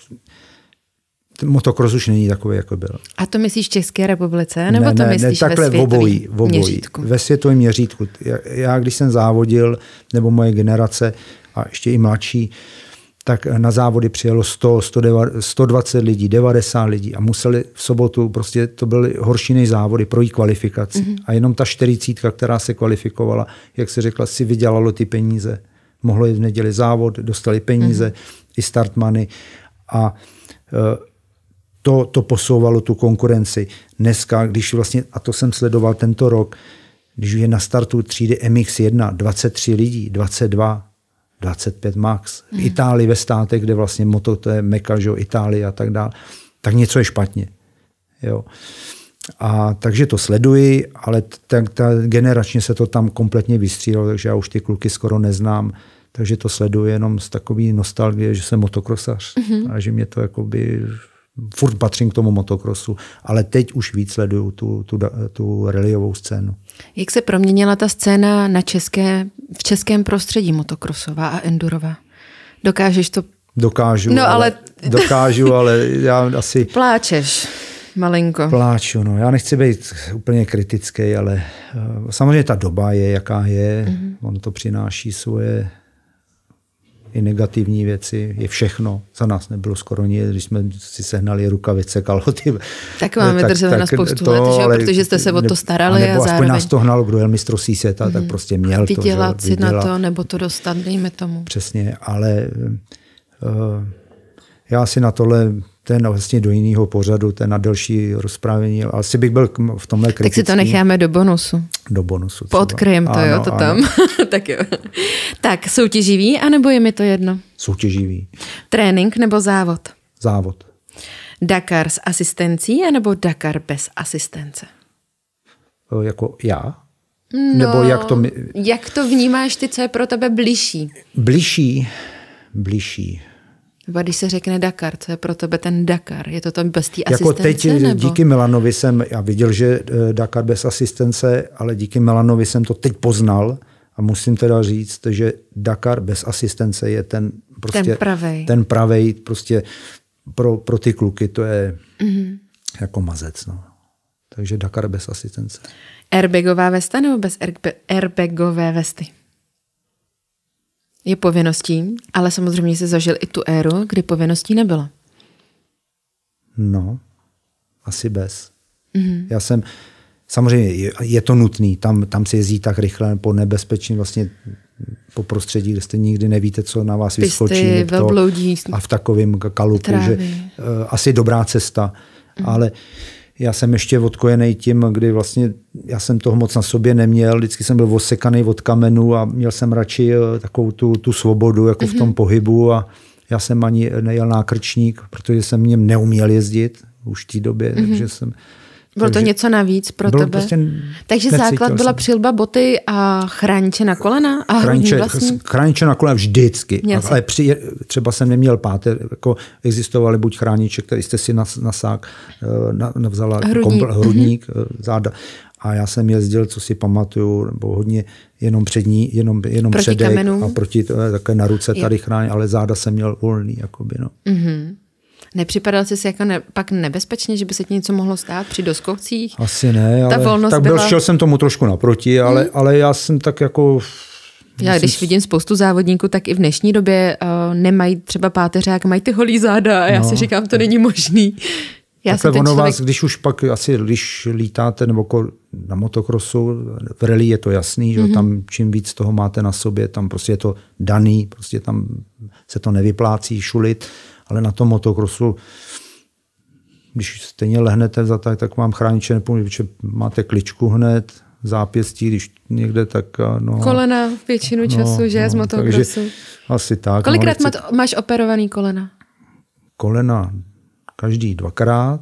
motokros už není takový, jako byl. A to myslíš v České republice, nebo ne, to ne, myslíš ne, takhle ve v obojí, v obojí, měřítku. ve světovém měřítku. Já, já, když jsem závodil, nebo moje generace, a ještě i mladší, tak na závody přijelo 100, 120 lidí, 90 lidí a museli v sobotu, prostě to byly horší než závody, projít kvalifikaci. Mm-hmm. A jenom ta 40, která se kvalifikovala, jak se řekla, si vydělalo ty peníze. Mohlo jít v neděli závod, dostali peníze, mm-hmm. i startmany. A eh, to, to posouvalo tu konkurenci. Dneska, když vlastně, a to jsem sledoval tento rok, když je na startu třídy MX1 23 lidí, 22, 25 max, v mm. Itálii ve státech, kde vlastně moto to je Meka, že Itálie a tak dále, tak něco je špatně. Jo. A takže to sleduji, ale ta, ta, generačně se to tam kompletně vystřílo, takže já už ty kluky skoro neznám takže to sleduji jenom z takový nostalgie, že jsem motokrosař mm-hmm. a že mě to jakoby furt patřím k tomu motokrosu, ale teď už víc sleduju tu, tu, tu reliovou scénu. Jak se proměnila ta scéna na české, v českém prostředí motokrosová a endurová? Dokážeš to? Dokážu, no, ale... ale... dokážu, ale já asi... Pláčeš malinko. Pláču, no. Já nechci být úplně kritický, ale uh, samozřejmě ta doba je, jaká je. Mm-hmm. On to přináší svoje i negativní věci, je všechno. Za nás nebylo skoro nic, když jsme si sehnali rukavice, kalhoty. Tak vám drželo na spoustu to, let, že? Ale, protože jste se o to starali. Nebo a zároveň... aspoň nás to hnalo, kdo je mistrovství světa, mm. tak mhm. prostě měl vydělat to. Vydělat si na to, nebo to dostat, dejme tomu. Přesně, ale uh, já si na tohle ten vlastně do jiného pořadu, ten na delší rozprávění. Asi bych byl v tomhle kritický. Tak si to necháme do bonusu. Do bonusu. Podkryjem to, ano, jo, to tam. tak jo. Tak, soutěživý, anebo je mi to jedno? Soutěživý. Trénink nebo závod? Závod. Dakar s asistencí, anebo Dakar bez asistence? jako já? No, nebo jak to... My... Jak to vnímáš ty, co je pro tebe blížší? Blížší, blížší. Nebo když se řekne Dakar, co je pro tebe ten Dakar? Je to tam bez té asistence? Jako teď nebo? díky Milanovi jsem, já viděl, že eh, Dakar bez asistence, ale díky Milanovi jsem to teď poznal, a musím teda říct, že Dakar bez asistence je ten prostě... Ten pravej. Ten pravej prostě pro, pro ty kluky to je mm-hmm. jako mazec. No. Takže Dakar bez asistence. Airbagová vesta nebo bez airbagové vesty? Je povinností, ale samozřejmě jsi zažil i tu éru, kdy povinností nebylo. No, asi bez. Mm-hmm. Já jsem Samozřejmě je to nutný, tam, tam se jezdí tak rychle po nebezpečí vlastně po prostředí, kde jste nikdy nevíte, co na vás Pisty, vyskočí. To, a v takovém kalupu, trávy. že uh, asi dobrá cesta. Mm. Ale já jsem ještě odkojený tím, kdy vlastně já jsem toho moc na sobě neměl, vždycky jsem byl osekaný od kamenu a měl jsem radši eh, takovou tu, tu svobodu jako mm-hmm. v tom mhm. pohybu a já jsem ani nejel nákrčník, protože jsem v něm neuměl jezdit už v té době, mm-hmm. takže jsem bylo to něco navíc pro tebe. Prostě Takže základ byla jsem. přilba boty a chrániče na kolena? A chrániče, jako vlastně. chrániče na kolena vždycky. Měl ale při, třeba jsem neměl páté, jako existovaly buď chrániče, který jste si nas, nasák, na, navzala eh, jako hrudník, kompl, mhm. hrudník mm-hmm. záda. A já jsem jezdil, co si pamatuju, nebo hodně jenom přední, jenom, jenom proti předek kamenu. a proti eh, také na ruce tady chrání, ale záda jsem měl volný. Jakoby, no. mm-hmm nepřipadal jsi si jako ne, pak nebezpečně, že by se ti něco mohlo stát při doskocích? Asi ne, ale Ta volnost tak byl, byla... šel jsem tomu trošku naproti, ale, hmm. ale já jsem tak jako... Já když vidím spoustu závodníků, tak i v dnešní době uh, nemají třeba páteře, jak mají ty holý záda a já no, si říkám, to není možný. Já Takhle ono člověk... vás, když už pak asi, když lítáte nebo na motokrosu, v rally je to jasný, že mm-hmm. tam čím víc toho máte na sobě, tam prostě je to daný, prostě tam se to nevyplácí šulit ale na tom motokrosu když stejně lehnete za tak, tak vám chrániče nepomůže, protože máte kličku hned, zápěstí, když někde tak... No, kolena většinu no, času, no, že, no, z motokrosu. asi tak. No, Kolikrát no, chci... máš operovaný kolena? Kolena každý dvakrát,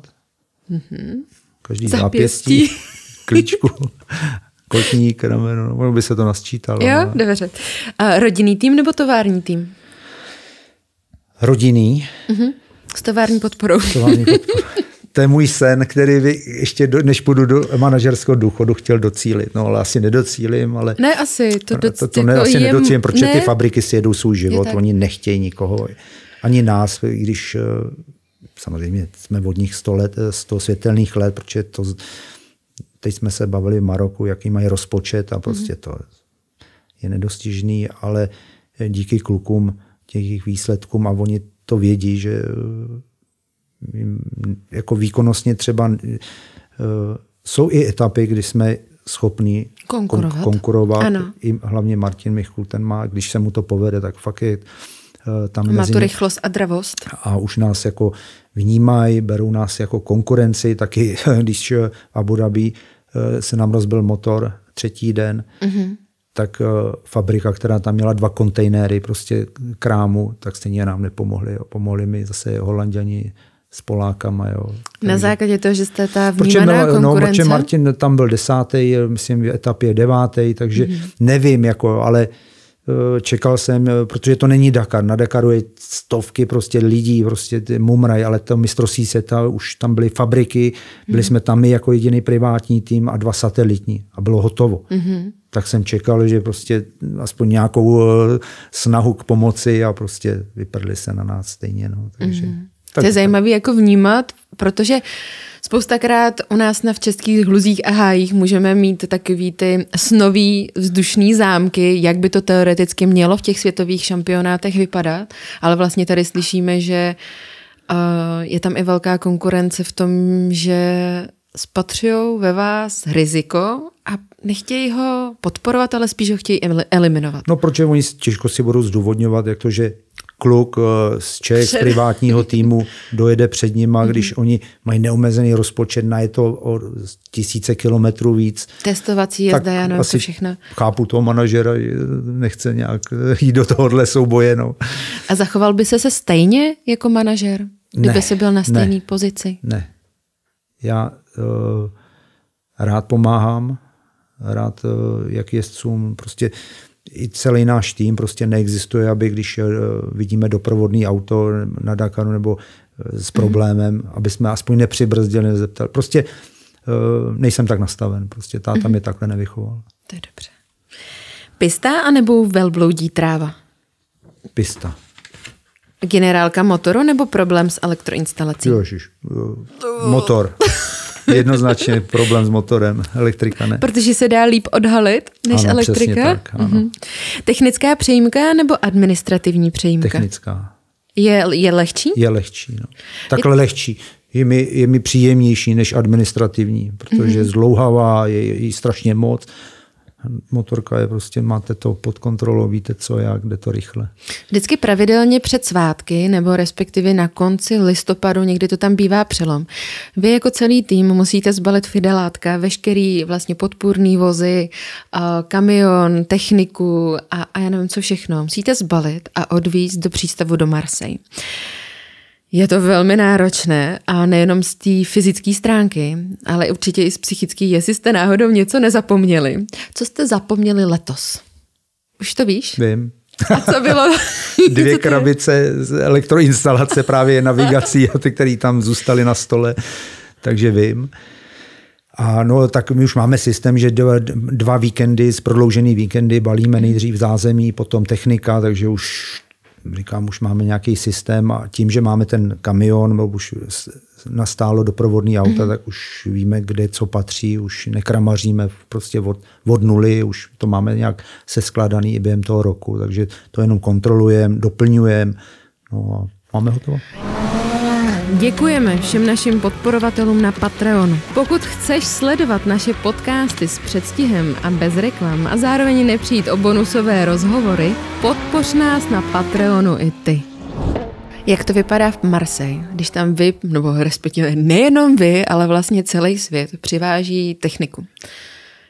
mm-hmm. každý zápěstí, zápěstí kličku, kotník, rameno, no, by se to nasčítalo. Jo, ale... dobře. A rodinný tým nebo tovární tým? rodinný. Mm-hmm. S tovární podporou. S tovární podporou. to je můj sen, který by ještě do, než půjdu do manažerského důchodu chtěl docílit. No ale asi nedocílím, ale... Ne, asi. To, doc, to, to ne, jako asi jim, nedocílím, protože ne, ty fabriky si jedou svůj život, oni nechtějí nikoho, ani nás, i když eh, samozřejmě jsme od nich 100, let, 100 eh, světelných let, protože to... Teď jsme se bavili v Maroku, jaký mají rozpočet a prostě mm-hmm. to je nedostižný, ale eh, díky klukům těch jejich výsledkům a oni to vědí, že eh, jako výkonnostně třeba eh, jsou i etapy, kdy jsme schopní konkurovat. konkurovat. Ano. I hlavně Martin Michul, ten má, když se mu to povede, tak fakt je eh, tam Má mezi... tu rychlost a dravost. A už nás jako vnímají, berou nás jako konkurenci, taky když v Abu Dhabi se nám rozbil motor třetí den, mm-hmm tak eh, fabrika, která tam měla dva kontejnery prostě krámu, tak stejně nám nepomohli. Jo. Pomohli mi zase holanděni s Polákama. Jo. Na základě toho, že jste ta vnímaná no, protože, měla, konkurence? No, Martin tam byl desátý, myslím v etapě devátý, takže mm-hmm. nevím, jako, ale uh, Eh, čekal jsem, eh, protože to není Dakar. Na Dakaru je stovky prostě lidí, prostě mumraj, ale to mistrovství světa, už tam byly fabriky, byli mm-hmm. jsme tam my jako jediný privátní tým a dva satelitní a bylo hotovo. Mm-hmm. Tak jsem čekal, že prostě aspoň nějakou eh, snahu k pomoci a prostě vyprdli se na nás stejně. No. Takže, mm-hmm. tak, to je zajímavé jako vnímat, protože Spoustakrát u nás na v českých hluzích a hájích můžeme mít takový ty snový vzdušný zámky, jak by to teoreticky mělo v těch světových šampionátech vypadat, ale vlastně tady slyšíme, že uh, je tam i velká konkurence v tom, že spatřují ve vás riziko a nechtějí ho podporovat, ale spíš ho chtějí eliminovat. No proč oni těžko si budou zdůvodňovat, jak to, že kluk eh, z Čech, z privátního týmu, dojede před nima, když mhm. oni mají neomezený rozpočet, na je to o tisíce kilometrů víc. Testovací jezda, já nevím, to všechno. Chápu toho manažera, nechce nějak jít do tohohle souboje. No. A zachoval by se se stejně jako manažer? Kdyby se byl na stejné ne, pozici? Ne. Já uh, rád pomáhám, rád uh, jak jezdcům, prostě uh, i celý náš tým prostě neexistuje, aby když eh, vidíme doprovodný auto na Dakaru nebo eh, s mhm. problémem, aby jsme aspoň nepřibrzdili, nezeptali. Prostě eh, nejsem tak nastaven, prostě táta mhm. mě takhle nevychoval. To je dobře. Pista anebo velbloudí tráva? Pista. Generálka motoru nebo problém s elektroinstalací? Jožiš, motor. Jednoznačně problém s motorem, elektrika ne. Protože se dá líp odhalit než ano, elektrika? Tak, ano. Mhm. Technická přejímka nebo administrativní přejímka? Technická. Je, je lehčí? Je lehčí, no. Takhle je... lehčí. Je mi, je mi příjemnější než administrativní, protože mm zlouhavá, je, je strašně moc motorka je prostě, máte to pod kontrolou, víte co, jak, kde to rychle. Vždycky pravidelně před svátky, nebo respektive na konci listopadu, někdy to tam bývá přelom. Vy jako celý tým musíte zbalit fidelátka, veškerý vlastně podpůrný vozy, kamion, techniku a, a já nevím co všechno. Musíte zbalit a odvízt do přístavu do Marseille. Je to velmi náročné a nejenom z té fyzické stránky, ale určitě i z psychické, jestli jste náhodou něco nezapomněli. Co jste zapomněli letos? Už to víš? Vím. A co bylo? Dvě co krabice z elektroinstalace právě navigací a ty, které tam zůstaly na stole, takže vím. A no, tak my už máme systém, že dva, dva víkendy, z prodloužený víkendy balíme nejdřív zázemí, potom technika, takže už říkám, už máme nějaký systém a tím, že máme ten kamion, nebo už nastálo doprovodný auta, mm-hmm. tak už víme, kde co patří, už nekramaříme prostě od, od nuly, už to máme nějak seskladaný i během toho roku, takže to jenom kontrolujeme, doplňujeme, no a máme hotovo. Děkujeme všem našim podporovatelům na Patreonu. Pokud chceš sledovat naše podcasty s předstihem a bez reklam a zároveň nepřijít o bonusové rozhovory, podpoř nás na Patreonu i ty. Jak to vypadá v Marseille, když tam vy, nebo respektive nejenom vy, ale vlastně celý svět přiváží techniku?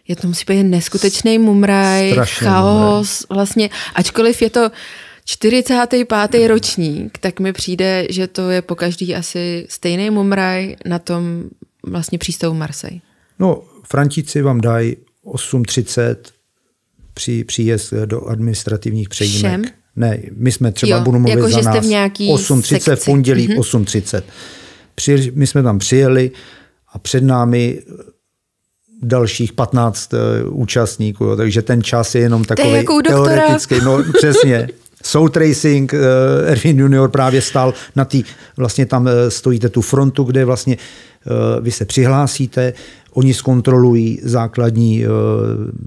Je to musí být neskutečný mumraj, Strašný chaos, mumraj. vlastně, ačkoliv je to 45. ročník, tak mi přijde, že to je po každý asi stejný mumraj na tom vlastně přístavu Marsej. No, Frantici vám dají 8.30 při příjezd do administrativních přejímek. Všem? Ne, my jsme třeba, jo, budu mluvit jako, za nás, 8.30 v pondělí mm-hmm. 8.30. my jsme tam přijeli a před námi dalších 15 eh, účastníků, jo, takže ten čas je jenom takový jako teoretický. No, přesně, Soul Tracing, eh, Erwin Junior právě stál na té, vlastně tam eh, stojíte tu frontu, kde vlastně eh, vy se přihlásíte, oni zkontrolují základní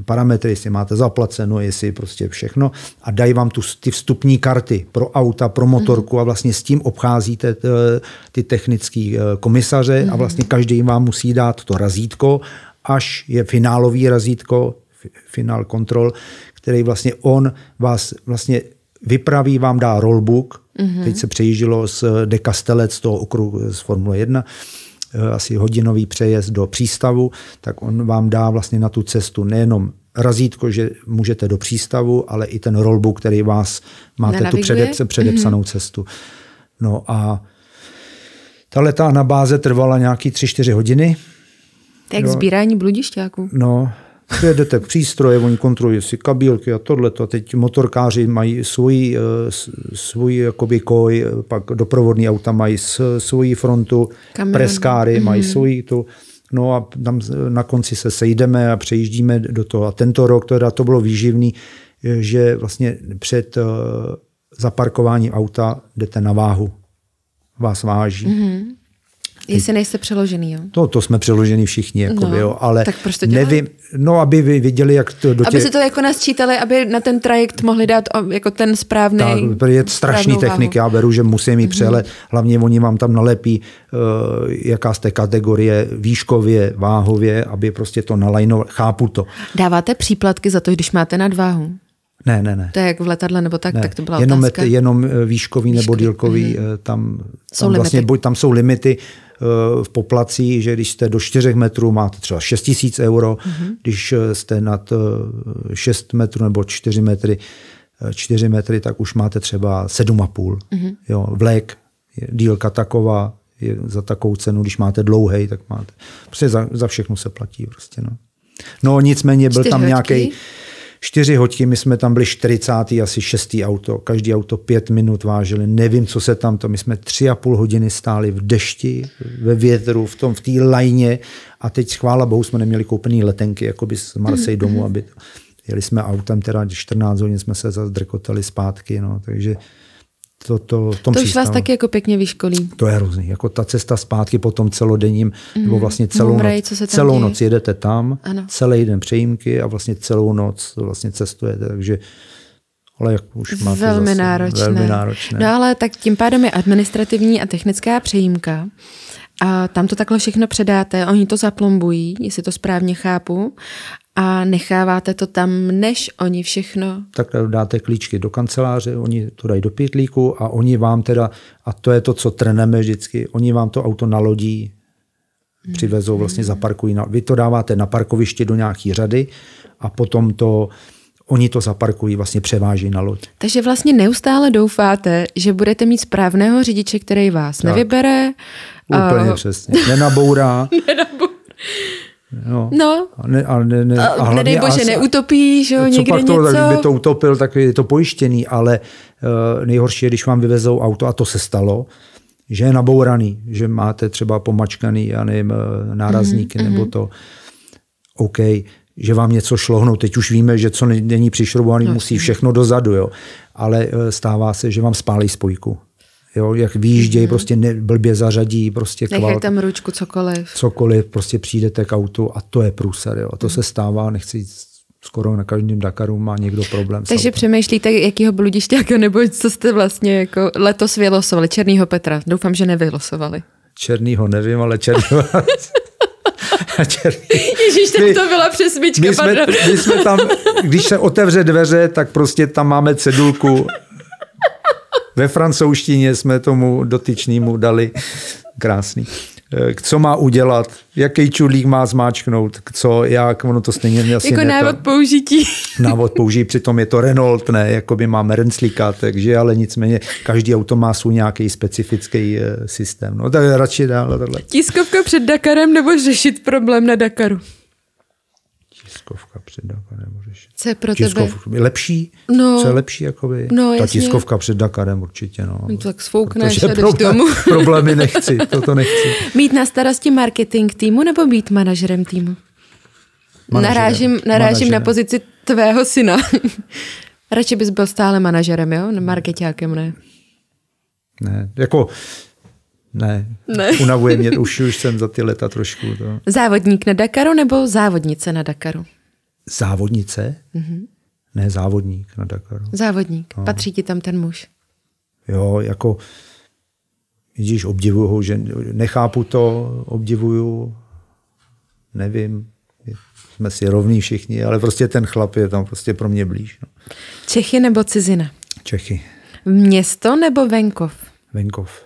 parametry, jestli máte zaplaceno, jestli prostě všechno a dají vám tu, ty vstupní karty pro auta, pro motorku a vlastně s tím obcházíte ty technické komisaře a vlastně každý vám musí dát to razítko, až je finálový razítko, final kontrol, který vlastně on vás vlastně vypraví vám dá rollbook, mm-hmm. teď se přejížilo z De Castellet, z toho okruhu z Formule 1, eh, asi hodinový přejezd do přístavu, tak on vám dá vlastně na tu cestu nejenom razítko, že můžete do přístavu, ale i ten rollbook, který vás máte tu předep, mhm. předepsanou mm-hmm. cestu. No a ta letá na báze trvala nějaký 3-4 hodiny. Tak no, sbírání bludišťáků. No, Přijedete k přístroje, oni kontrolují si kabílky a tohle. A teď motorkáři mají svůj, eh, svůj jakoby koj, eh, pak doprovodní auta mají svoji frontu, Kamion. preskáry mm-hmm. mají mhm. svoji tu. No a tam na konci se sejdeme a přejíždíme do toho. A tento rok teda to bylo výživný, eh, že vlastně před zaparkováním auta jdete na váhu. Vás váží. Mm-hmm. Jestli nejste přeložený, jo? To no, to jsme přeložený všichni, jako no, jo, ale tak proč prostě to nevím, no, aby vy viděli, jak to do tě... Aby si to jako nasčítali, aby na ten trajekt mohli dát jako ten správný... Ta, je strašný technik, váhu. já beru, že musím mít mm-hmm. hlavně oni vám tam nalepí, uh, jaká jste kategorie, výškově, váhově, aby prostě to nalajnovali, chápu to. Dáváte příplatky za to, když máte nadváhu? Ne, ne, ne. To je jak v letadle nebo tak, ne. tak to byla jenom otázka. Met, jenom výškový, eh, výškový nebo dílkový, mm-hmm. tam, eh, tam jsou vlastně, limity. buď tam jsou limity, v poplací, že když jste do 4 metrů, máte třeba 6 tisíc euro, mm-hmm. když jste nad 6 eh, metrů nebo 4 metry, 4 eh, metry, tak už máte třeba 7,5. Mm-hmm. vlek, dílka taková, je za takovou cenu, když máte dlouhý, tak máte. Prostě za, za všechno se platí. Prostě, no. no nicméně byl Čtyři tam nějaký Čtyři hodky, my jsme tam byli 40. asi šestý auto. Každý auto pět minut vážili. Nevím, co se tam to. My jsme tři a půl hodiny stáli v dešti, ve větru, v tom, v té lajně. A teď, chvála bohu, jsme neměli koupený letenky, jako by z Marsej domů, aby... Jeli jsme autem, teda 14 hodin jsme se zase drkotali zpátky, no, takže to, to, to už přístavu. vás taky jako pěkně vyškolí. To je různý. Jako ta cesta zpátky po tom celodenním, mm, nebo vlastně celou, Mumbai, noc, se tam celou noc jedete tam, ano. celý den přejímky a vlastně celou noc vlastně cestujete. Takže ale jak už máte velmi, zase, náročné. velmi náročné. No ale tak tím pádem je administrativní a technická přejímka. A tam to takhle všechno předáte, oni to zaplombují, jestli to správně chápu a necháváte to tam, než oni všechno. Tak dáte klíčky do kanceláře, oni to dají do pětlíku a oni vám teda, a to je to, co treneme vždycky, oni vám to auto nalodí, hmm. přivezou, vlastně zaparkují. vy to dáváte na parkoviště do nějaký řady a potom to oni to zaparkují, vlastně převáží na loď. Takže vlastně neustále doufáte, že budete mít správného řidiče, který vás tak. nevybere. Úplně uh... přesně. Nenabourá. Nenabourá. No. no. A, ne, a, ne, ne, a, a nedej bože, neutopí, že jo, někde pak to, něco. to utopil, tak je to pojištěný, ale uh, nejhorší je, když vám vyvezou auto, a to se stalo, že je nabouraný, že máte třeba pomačkaný, já nevím, eh, nárazník mm-hmm. nebo mhm. to. OK, že vám něco šlohnou. Teď už víme, že co není přišroubovaný, no. musí všechno dozadu, jo. Ale eh, stává se, že vám spálí spojku jo, jak výjíždějí, mm-hmm. prostě ne, blbě zařadí, prostě kval. Nechají tam ručku, cokoliv. Cokoliv, prostě přijdete k autu a to je průser, jo. to mm-hmm. se stává, nechci skoro na každém Dakaru má někdo problém. Takže autem. přemýšlíte, jakýho bludiště, nebo co jste vlastně jako letos vylosovali? Černýho Petra. Doufám, že nevylosovali. Černýho nevím, ale černýho... černý. Ježíš, tak my, to byla přesmička, my jsme, my jsme tam, když se otevře dveře, tak prostě tam máme cedulku ve francouzštině jsme tomu dotyčnému dali krásný eh, co má udělat, jaký čudlík má zmáčknout, co, jak, ono to stejně asi Jako návod použití. Návod použití, přitom je to Renault, ne, jako by máme Renslíka, takže, ale nicméně každý auto má svůj nějaký specifický eh, systém. No tak radši dál. Tiskovka před Dakarem nebo řešit problém na Dakaru? tiskovka před Dakarem řešit. Co je pro Tiskov, tebe? Lepší? No, co je lepší, jakoby? No, jasně. tiskovka před Dakarem určitě, no. no tak svoukneš Protože a jdeš problém, domů. problémy nechci, toto nechci. Mít na starosti marketing týmu nebo být manažerem týmu? Manažerem. Narážím, narážím manažerem. na pozici tvého syna. Radši bys byl stále manažerem, jo? Marketákem, ne? Ne, jako ne. ne. Unavuje mě, už, už jsem za ty leta trošku. To. No. Závodník na Dakaru nebo závodnice na Dakaru? Závodnice? Mm-hmm. Ne, závodník na Dakaru. Závodník. No. Patří ti tam ten muž? Jo, jako vidíš, obdivuju ho, že nechápu to, obdivuju, nevím, jsme si rovní všichni, ale prostě ten chlap je tam prostě pro mě blíž. No. Čechy nebo cizina? Čechy. Město nebo venkov? Venkov.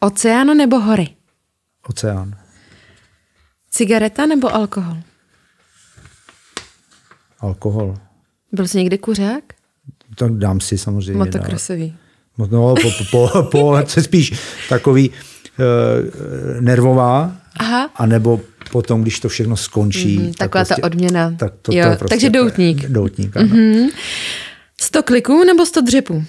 Oceán nebo hory? Oceán. Cigareta nebo alkohol? Alkohol. Byl jsi někdy kuřák? Tak dám si samozřejmě. Motokrosový. Dám. No, po, po, po se spíš takový e, nervová, Aha. A nebo potom, když to všechno skončí. Mm-hmm, taková tak prostě, ta odměna. Tak to, jo, to je prostě takže doutník. Doutník, ano. Mm-hmm. 100 kliků nebo 100 dřepů?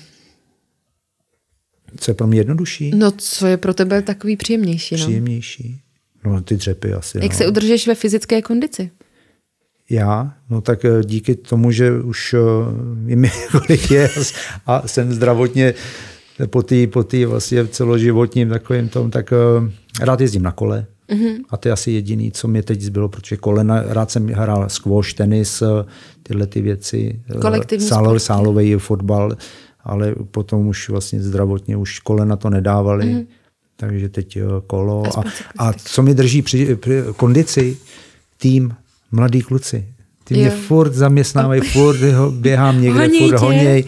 co je pro mě jednodušší. No, co je pro tebe takový příjemnější. No? Příjemnější. No, ty dřepy asi. Jak no. se udržíš ve fyzické kondici? Já? No tak eh, díky tomu, že už je eh, mi kolik je a jsem zdravotně po té po vlastně celoživotním takovým tom, tak eh, rád jezdím na kole. Mm-hmm. A to je asi jediný, co mě teď zbylo, protože kolena, rád jsem hrál squash, tenis, tyhle ty věci. Kolektivní sálo, Sálový fotbal ale potom už vlastně zdravotně už kolena to nedávali, mm. takže teď eh, kolo. A, a co mi drží při, při kondici? Tým, mladí kluci. Ty mě furt zaměstnávají, furt běhám někde, honí furt honěj.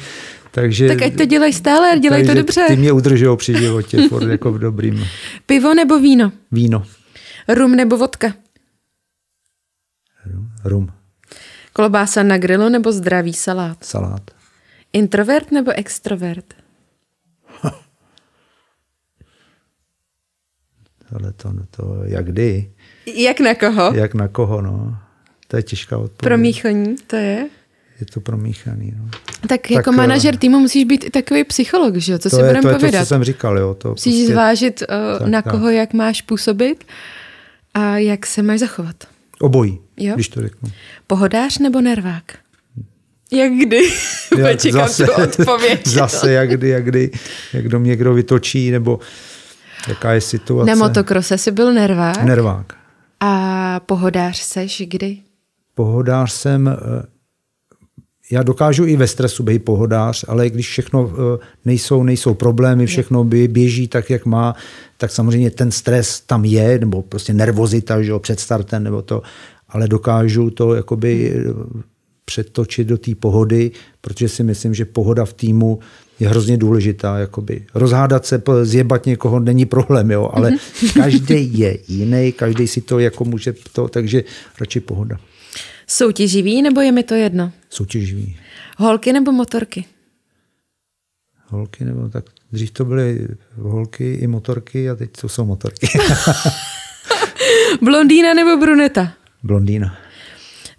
Takže, tak ať to dělají stále, dělají to dobře. Ty mě udržou při životě, furt jako v dobrým. Pivo nebo víno? Víno. Rum nebo vodka? Rum. Rum. Klobása na grilu nebo zdravý salát? Salát. Introvert nebo extrovert? Ale to, no to jak kdy. Jak na koho? Jak na koho, no. To je těžká odpověď. Promíchaní to je? Je to promíchaný, no. Tak jako tak, eh, manažer týmu musíš být i takový psycholog, že jo? Co si budeme povědat? To je to, co jsem říkal, jo. To musíš prostě... zvážit, o, eh, tak, na tak. koho, jak máš působit a jak se máš zachovat. Obojí, jo? když to řeknu. Pohodář nebo nervák? Jak kdy? Jak zase, odpověď. Zase jak kdy, jak kdy, jak kdo mě kdo vytočí, nebo jaká je situace. Na motokrose jsi byl nervák? Nervák. A pohodář seš kdy? Pohodář jsem, eh, já dokážu i ve stresu být pohodář, ale když všechno eh, nejsou, nejsou problémy, všechno běží tak, jak má, tak samozřejmě ten stres tam je, nebo prostě nervozita, že jo, před startem, nebo to, ale dokážu to jakoby eh, přetočit do té pohody, protože si myslím, že pohoda v týmu je hrozně důležitá. Jakoby. Rozhádat se, zjebat někoho není problém, jo, ale mm-hmm. každý je jiný, každý si to jako může to, takže radši pohoda. Soutěživý nebo je mi to jedno? Soutěživý. Holky nebo motorky? Holky nebo tak, dřív to byly holky i motorky a teď to jsou motorky. Blondýna nebo bruneta? Blondýna.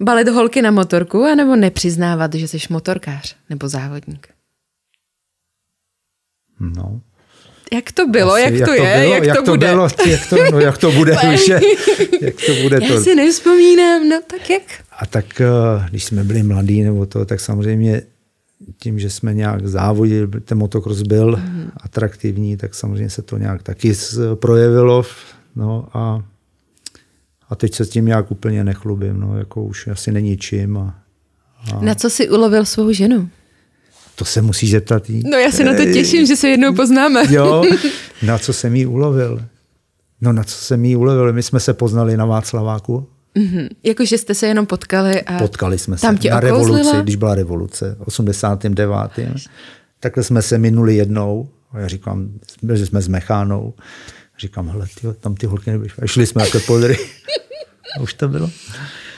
Balit holky na motorku, anebo nepřiznávat, že jsi motorkář nebo závodník? No. Jak to bylo, Asi, jak, jak to je, bylo, jak, jak to, to bude? Bylo, jak, to, no, jak to bude, už je, jak to bude. Já to... si nevzpomínám, no tak jak? A tak, eh, když jsme byli mladí nebo to, tak samozřejmě tím, že jsme nějak závodili, ten motokros byl mm. atraktivní, tak samozřejmě se to nějak taky eh, projevilo. No a a teď se s tím nějak úplně nechlubím, no, jako už asi není čím. A, a... Na co si ulovil svou ženu? To se musí zeptat jí. No já se na to těším, že se jednou poznáme. jo, na co jsem jí ulovil? No na co jsem jí ulovil? My jsme se poznali na Václaváku. Mm-hmm. Jakože jste se jenom potkali a Potkali jsme tam se tě na revoluci, když byla revoluce, 89. Takhle jsme se minuli jednou a já říkám, že jsme s Mechánou Říkám, hele, tyjo, tam ty holky nebyly. A šli jsme jako podry. A už to bylo.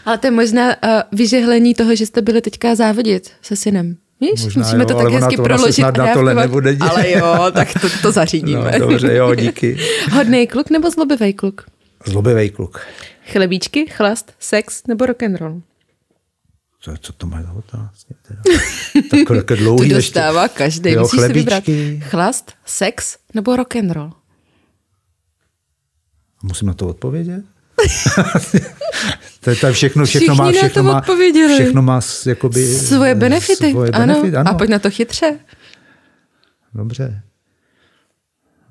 Ale to je možná uh, vyžehlení toho, že jste byli teďka závodit se synem. Víš, Možná, musíme jo, to tak hezky to proložit. Snad na tohle nebude dělat. Ale jo, tak to, to zařídíme. No, dobře, jo, díky. Hodný kluk nebo zlobivý kluk? Zlobivý kluk. Chlebíčky, chlast, sex nebo rock roll? Co, co to má za otázky? Takové jako- jako dlouhý. to dostává každý, jo, musíš chlebíčky. si vybrat. Chlast, sex nebo rock and roll? Musím na to odpovědět? to je všechno, všechno má, všechno má, všechno má jakoby, svoje benefity. Svoje benefit, ano. ano. A pojď na to chytře. Dobře.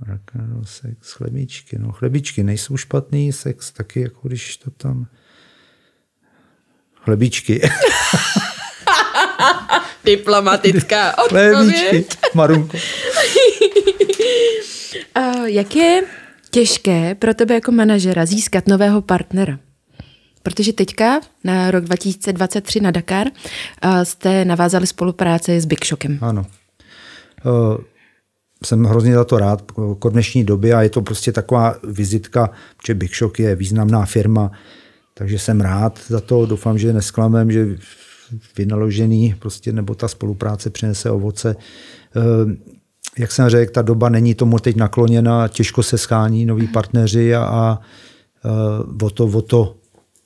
Rakano, sex, chlebičky. No, chlebičky nejsou špatný, sex taky, jako když to tam... Chlebičky. Diplomatická odpověď. Chlebičky, Marunko. uh, jak je těžké pro tebe jako manažera získat nového partnera? Protože teďka na rok 2023 na Dakar eh, jste navázali spolupráci s Big Shockem. Ano. Eh, jsem hrozně za to rád k dnešní době a je to prostě taková vizitka, že Big Shock je významná firma, takže jsem rád za to, doufám, že nesklamem, že vynaložený prostě nebo ta spolupráce přinese ovoce. Eh, jak jsem řekl, ta doba není tomu teď nakloněna, těžko se schání noví mhm. partneři a, a eh, o to, o to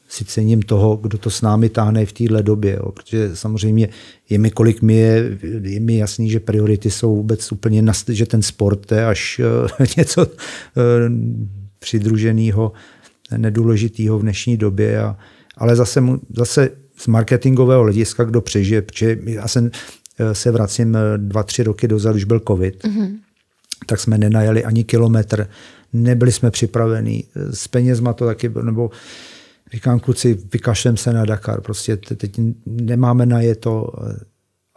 si cením toho, kdo to s námi táhne v téhle době. Jo. Protože samozřejmě je mi, kolik mi je, je mi jasný, že priority jsou vůbec úplně, že ten sport je až uh, něco uh, eh, přidruženého, nedůležitého v dnešní době. A, ale zase, zase z marketingového hlediska, kdo přežije, protože já jsem Eh, se vracím eh, dva, tři roky dozadu, už byl covid, mm-hmm. tak jsme nenajeli ani kilometr, nebyli jsme připravení, eh, s penězma to taky, nebo říkám kluci, vykašlem se na Dakar, prostě teď nemáme na je to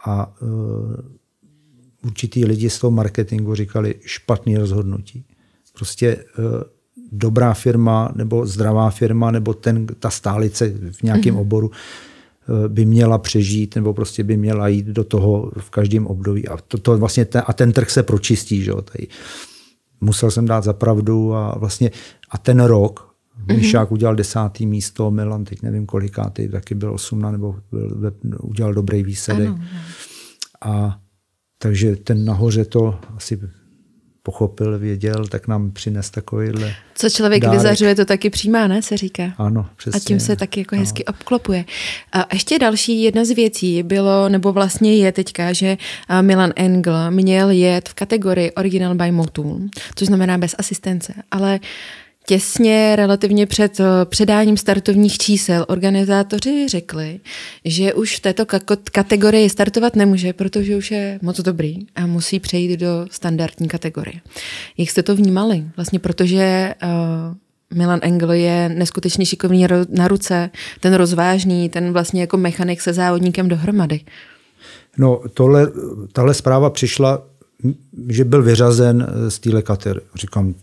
a uh, určitý lidi z toho marketingu říkali špatný rozhodnutí. Prostě uh, dobrá firma nebo zdravá firma nebo ten, ta stálice v nějakém mm-hmm. oboru Eh, by měla přežít nebo prostě by měla jít do toho v každém období. A, to, to vlastně ten, a ten trh se pročistí. Že tady. Musel jsem dát za pravdu a vlastně a ten rok, mhm. Mišák mm-hmm. udělal desátý místo, Milan teď nevím kolikátý, taky byl osmna nebo byl, udělal dobrý výsledek. Ano. A takže ten nahoře to asi pochopil, věděl, tak nám přines takovýhle Co člověk dárek. vyzařuje, to taky přijímá, ne, se říká. Ano, přesně. A tím se taky jako no. hezky obklopuje. A ještě další jedna z věcí bylo, nebo vlastně je teďka, že Milan Engel měl jet v kategorii Original by Motul, což znamená bez asistence, ale uh, Těsně relativně před eh, předáním startovních čísel organizátoři řekli, že už v této kategorii startovat nemůže, protože už je moc dobrý a musí přejít do standardní kategorie. Jak jste to vnímali? Vlastně protože uh, Milan Engel je neskutečně šikovný ro- na ruce, ten rozvážný, ten vlastně jako mechanik se závodníkem dohromady. No, tohle, tahle zpráva přišla, že byl vyřazen eh, z téhle kater. Říkám,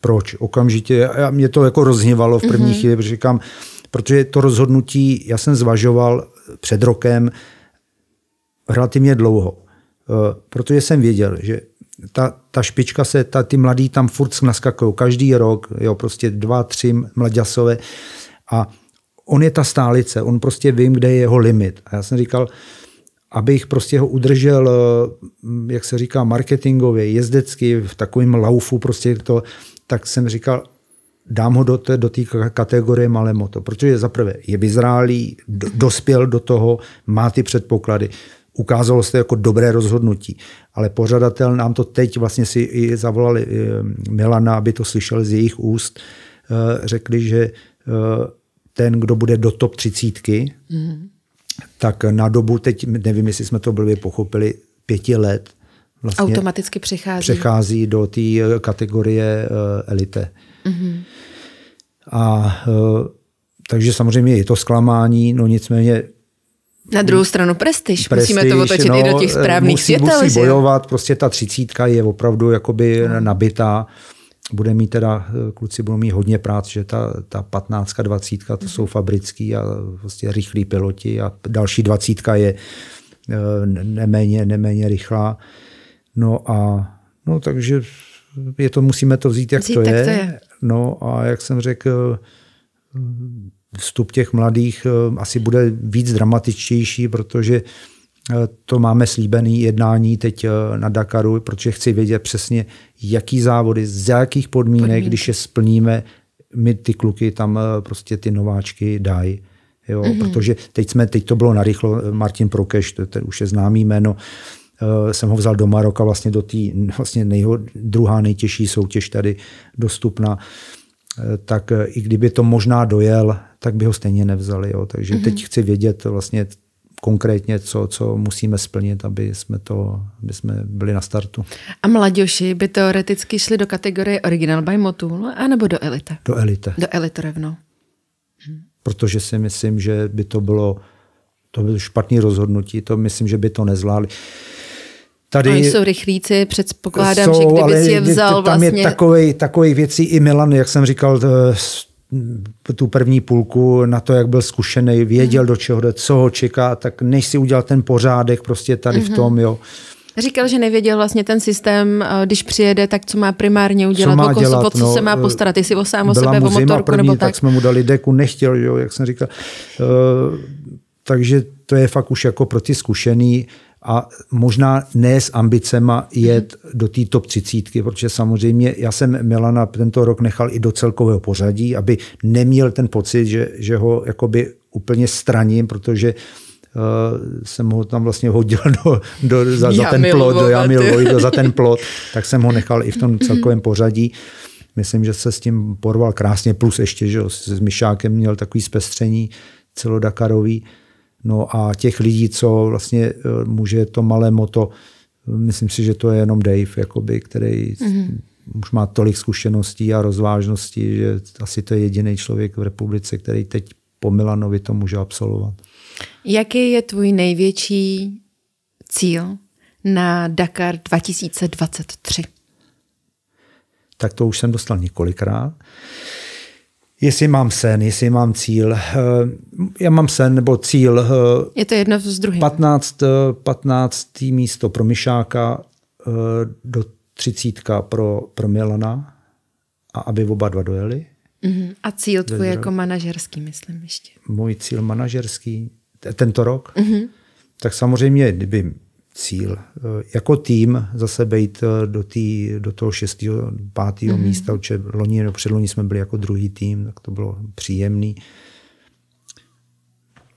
proč okamžitě. Já mě to jako rozhněvalo v první mm-hmm. chvíli, protože říkám, protože to rozhodnutí já jsem zvažoval před rokem relativně dlouho, eh, protože jsem věděl, že ta, ta špička se, ta, ty mladí tam furt naskakují každý rok, jo, prostě dva, tři mladěsové a on je ta stálice, on prostě vím, kde je jeho limit. A já jsem říkal, abych prostě ho udržel, eh, jak se říká, marketingově, jezdecky, v takovém laufu prostě to, tak jsem říkal, dám ho do té, do té kategorie malé moto, protože za prvé je vyzrálý, dospěl do toho, má ty předpoklady. Ukázalo se to jako dobré rozhodnutí, ale pořadatel nám to teď vlastně si i zavolali eh, Milana, aby to slyšel z jejich úst, eh, řekli, že ten, kdo bude do top třicítky, mm tak na dobu, teď nevím, jestli jsme to byli pochopili, pěti let vlastně automaticky přechází, přechází do té eh, kategorie uh, elite. Mm-hmm. A uh, takže samozřejmě je to zklamání, no nicméně na druhou stranu prestiž. prestiž Musíme to otočit no, i do no, těch správných musí, světel. Musí bojovat, je? prostě ta třicítka je opravdu jakoby no. nabitá bude mít teda, eh, kluci budou mít hodně práce, že ta, ta 15, 20 to jsou mhm. fabrický a vlastně rychlí piloti a další 20 je eh, neméně, neméně rychlá. No a no takže je to, musíme to vzít, jak vzít, to, je. to je. No a jak jsem řekl, eh, vstup těch mladých asi bude víc dramatičtější, protože Eh, to máme slíbený jednání teď eh, na Dakaru, protože chci vědět přesně, jaký závody, za jakých podmínek, Podmínky. když je splníme, my ty kluky tam eh, prostě ty nováčky dají. Jo, mm-hmm. Protože teď jsme, teď to bylo narychlo, Martin Prokeš, to, to už je známý jméno, jsem ho vzal do Maroka vlastně do té vlastně nejho, druhá nejtěžší soutěž tady dostupná, tak i kdyby to možná dojel, tak by ho stejně nevzali. Jo. Takže mm-hmm. teď chci vědět vlastně konkrétně, co, co musíme splnit, aby jsme, to, aby jsme byli na startu. A mladěši by teoreticky šli do kategorie Original by Motul, anebo do Elite? Do Elite. Do Elite rovnou. Hm. Protože si myslím, že by to bylo to bylo špatné rozhodnutí, to myslím, že by to nezvládli. Tady Oni jsou rychlíci, předpokládám, jsou, že kdyby si je vzal tam vlastně... Tam je takových věcí i Milan, jak jsem říkal, eh, tu první půlku na to, jak byl zkušený, věděl, mm. hmm do čeho jde, co ho čeká, tak než si udělal ten pořádek prostě tady mm-hmm. v mhm. tom, jo. Říkal, že nevěděl vlastně ten systém, když přijede, tak co má primárně udělat, co má dělat, o, co, co no, se má e, postarat, jestli o sám o sebe, o motorku první, nebo tak. tak jsme mu dali deku, nechtěl, jo, jak jsem říkal. Uh, takže to je fakt už jako pro ty zkušený. Uh, a možná ne s ambicema jet mhm. do té top 30, protože samozřejmě já jsem Milana tento rok nechal i do celkového pořadí, aby neměl ten pocit, že, že ho jakoby úplně straním, protože Uh, jsem ho tam vlastně hodil do, do, za, za ten plot, do Jamil Vojdo, za ten plot, tak jsem ho nechal i v tom mhm. celkovém pořadí. Myslím, že se s tím porval krásně, plus ještě, že s Myšákem měl takový zpestření celodakarový. Uh, No a těch lidí, co vlastně eh, může to malé moto, myslím si, že to je jenom Dave, jakoby, který mm-hmm. už má tolik zkušeností a rozvážností, že asi to je jediný člověk v republice, který teď po Milanovi to může absolvovat. Jaký je tvůj největší cíl na Dakar 2023? Tak to už jsem dostal několikrát. Jestli mám sen, jestli mám cíl. Eh, já mám sen nebo cíl. Eh, Je to jedno z druhých. 15, 15. Eh, místo pro Myšáka do 30 pro, pro Milana a aby oba dva dojeli. Uh-huh. A cíl tvůj jako manažerský, myslím ještě. Můj cíl manažerský tento rok? Uh-huh. Tak samozřejmě, kdyby cíl. E, jako tým zase být e, do, tý, do toho šestého, pátého mm-hmm. místa, protože loni nebo předloni jsme byli jako druhý tým, tak to bylo příjemný.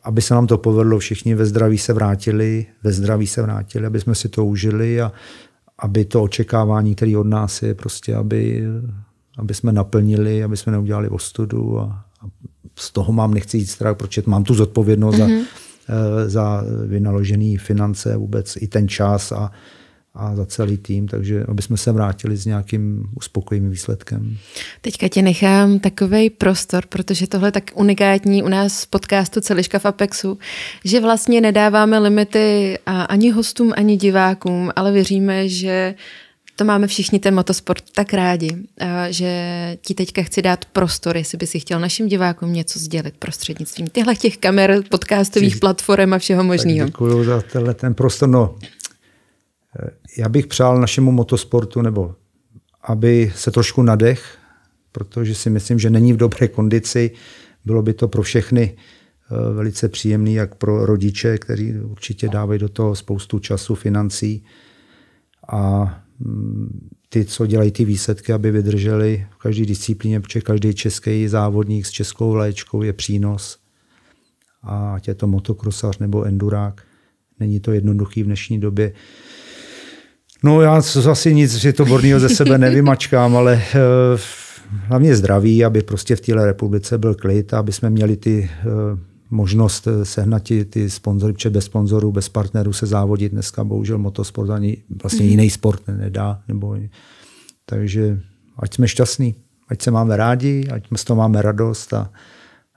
Aby se nám to povedlo, všichni ve zdraví se vrátili, ve zdraví se vrátili, aby jsme si to užili a aby to očekávání, které od nás je, prostě aby, aby jsme naplnili, aby jsme neudělali ostudu a, a z toho mám, nechci jít strach, protože mám tu zodpovědnost mm-hmm. a mhm. Eh, za vynaložené finance, vůbec i ten čas a, a za celý tým, takže aby jsme se vrátili s nějakým uspokojivým výsledkem. Teďka tě nechám takový prostor, protože tohle je tak unikátní u nás v podcastu Celiška v Apexu, že vlastně nedáváme limity ani hostům, ani divákům, ale věříme, že to máme všichni ten motosport tak rádi, eh, že ti teďka chci dát prostor, jestli by si chtěl našim divákům něco sdělit prostřednictvím těchto těch kamer, podcastových Čiž, platform a všeho možného. Děkuji za tenhle ten prostor. No, eh, já bych přál našemu motosportu, nebo aby se trošku nadech, protože si myslím, že není v dobré kondici. Bylo by to pro všechny eh, velice příjemný, jak pro rodiče, kteří určitě dávají do toho spoustu času, financí. A ty, co dělají ty výsledky, aby vydrželi v každé disciplíně, protože každý český závodník s českou vlaječkou je přínos. A ať je to motokrosař nebo endurák, není to jednoduchý v dnešní době. No já zase nic že to borného ze sebe nevymačkám, ale eh, hlavně zdraví, aby prostě v téhle republice byl klid, aby jsme měli ty eh, možnost eh, sehnat ti, ty sponzory, protože bez sponzorů, bez partnerů se závodit dneska bohužel motosport ani vlastně mm. jiný sport nedá. Nebo, takže ať jsme šťastní, ať se máme rádi, ať z toho máme radost a,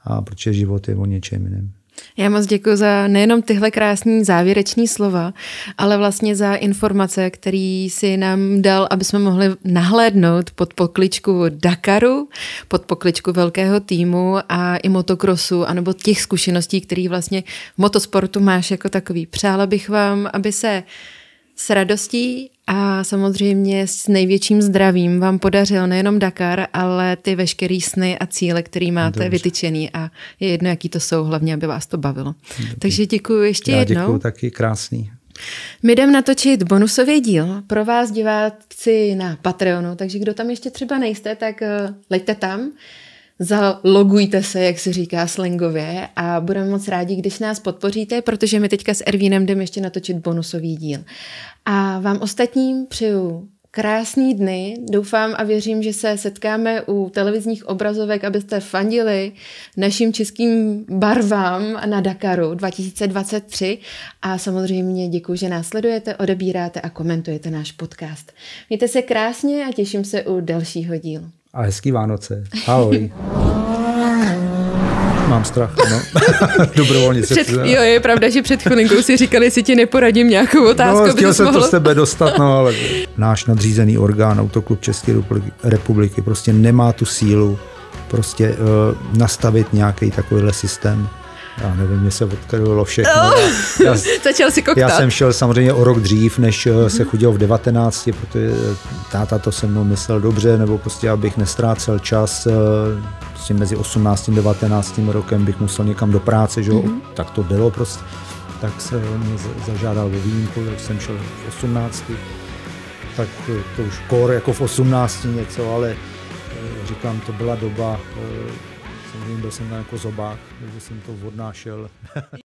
a protože život je o něčem jiném. Já moc děkuji za nejenom tyhle krásné závěreční slova, ale vlastně za informace, který si nám dal, aby jsme mohli nahlédnout pod pokličku Dakaru, pod pokličku velkého týmu a i motokrosu, anebo těch zkušeností, který vlastně v motosportu máš jako takový. Přála bych vám, aby se s radostí a samozřejmě s největším zdravím vám podařil nejenom Dakar, ale ty veškerý sny a cíle, které máte Dobře. vytyčený a je jedno, jaký to jsou, hlavně, aby vás to bavilo. Dobře. Takže děkuji ještě Já jednou. Děkuji taky, krásný. My jdeme natočit bonusový díl pro vás diváci na Patreonu, takže kdo tam ještě třeba nejste, tak eh, leďte tam zalogujte se, jak se říká slangově a budeme moc rádi, když nás podpoříte, protože my teďka s Ervínem jdeme ještě natočit bonusový díl. A vám ostatním přeju krásný dny. Doufám a věřím, že se setkáme u televizních obrazovek, abyste fandili našim českým barvám na Dakaru 2023. A samozřejmě děkuji, že nás sledujete, odebíráte a komentujete náš podcast. Mějte se krásně a těším se u dalšího dílu a hezký Vánoce. Ahoj. Mám strach, no. Dobrovolně se před, Jo, je pravda, že před chvilinkou si říkali, jestli ti neporadím nějakou no, otázku. No, chtěl jsem mohlo... to z tebe dostat, no, ale náš nadřízený orgán, Autoklub České republiky, prostě nemá tu sílu prostě uh, nastavit nějaký takovýhle systém já nevím, mě se odkrylo všechno. Oh, já, začal si koktat. Já jsem šel samozřejmě o rok dřív, než eh, se chodil v 19, protože eh, táta to se mnou myslel dobře, nebo prostě abych nestrácel čas, eh, prostě mezi 18 a 19 rokem bych musel někam do práce, že mm-hmm. tak to bylo prostě. Tak se mě zažádal o výjimku, tak jsem šel v 18, tak to už kor jako v 18 něco, ale říkám, to byla doba, byl jsem tam jako zobák, takže jsem to odnášel.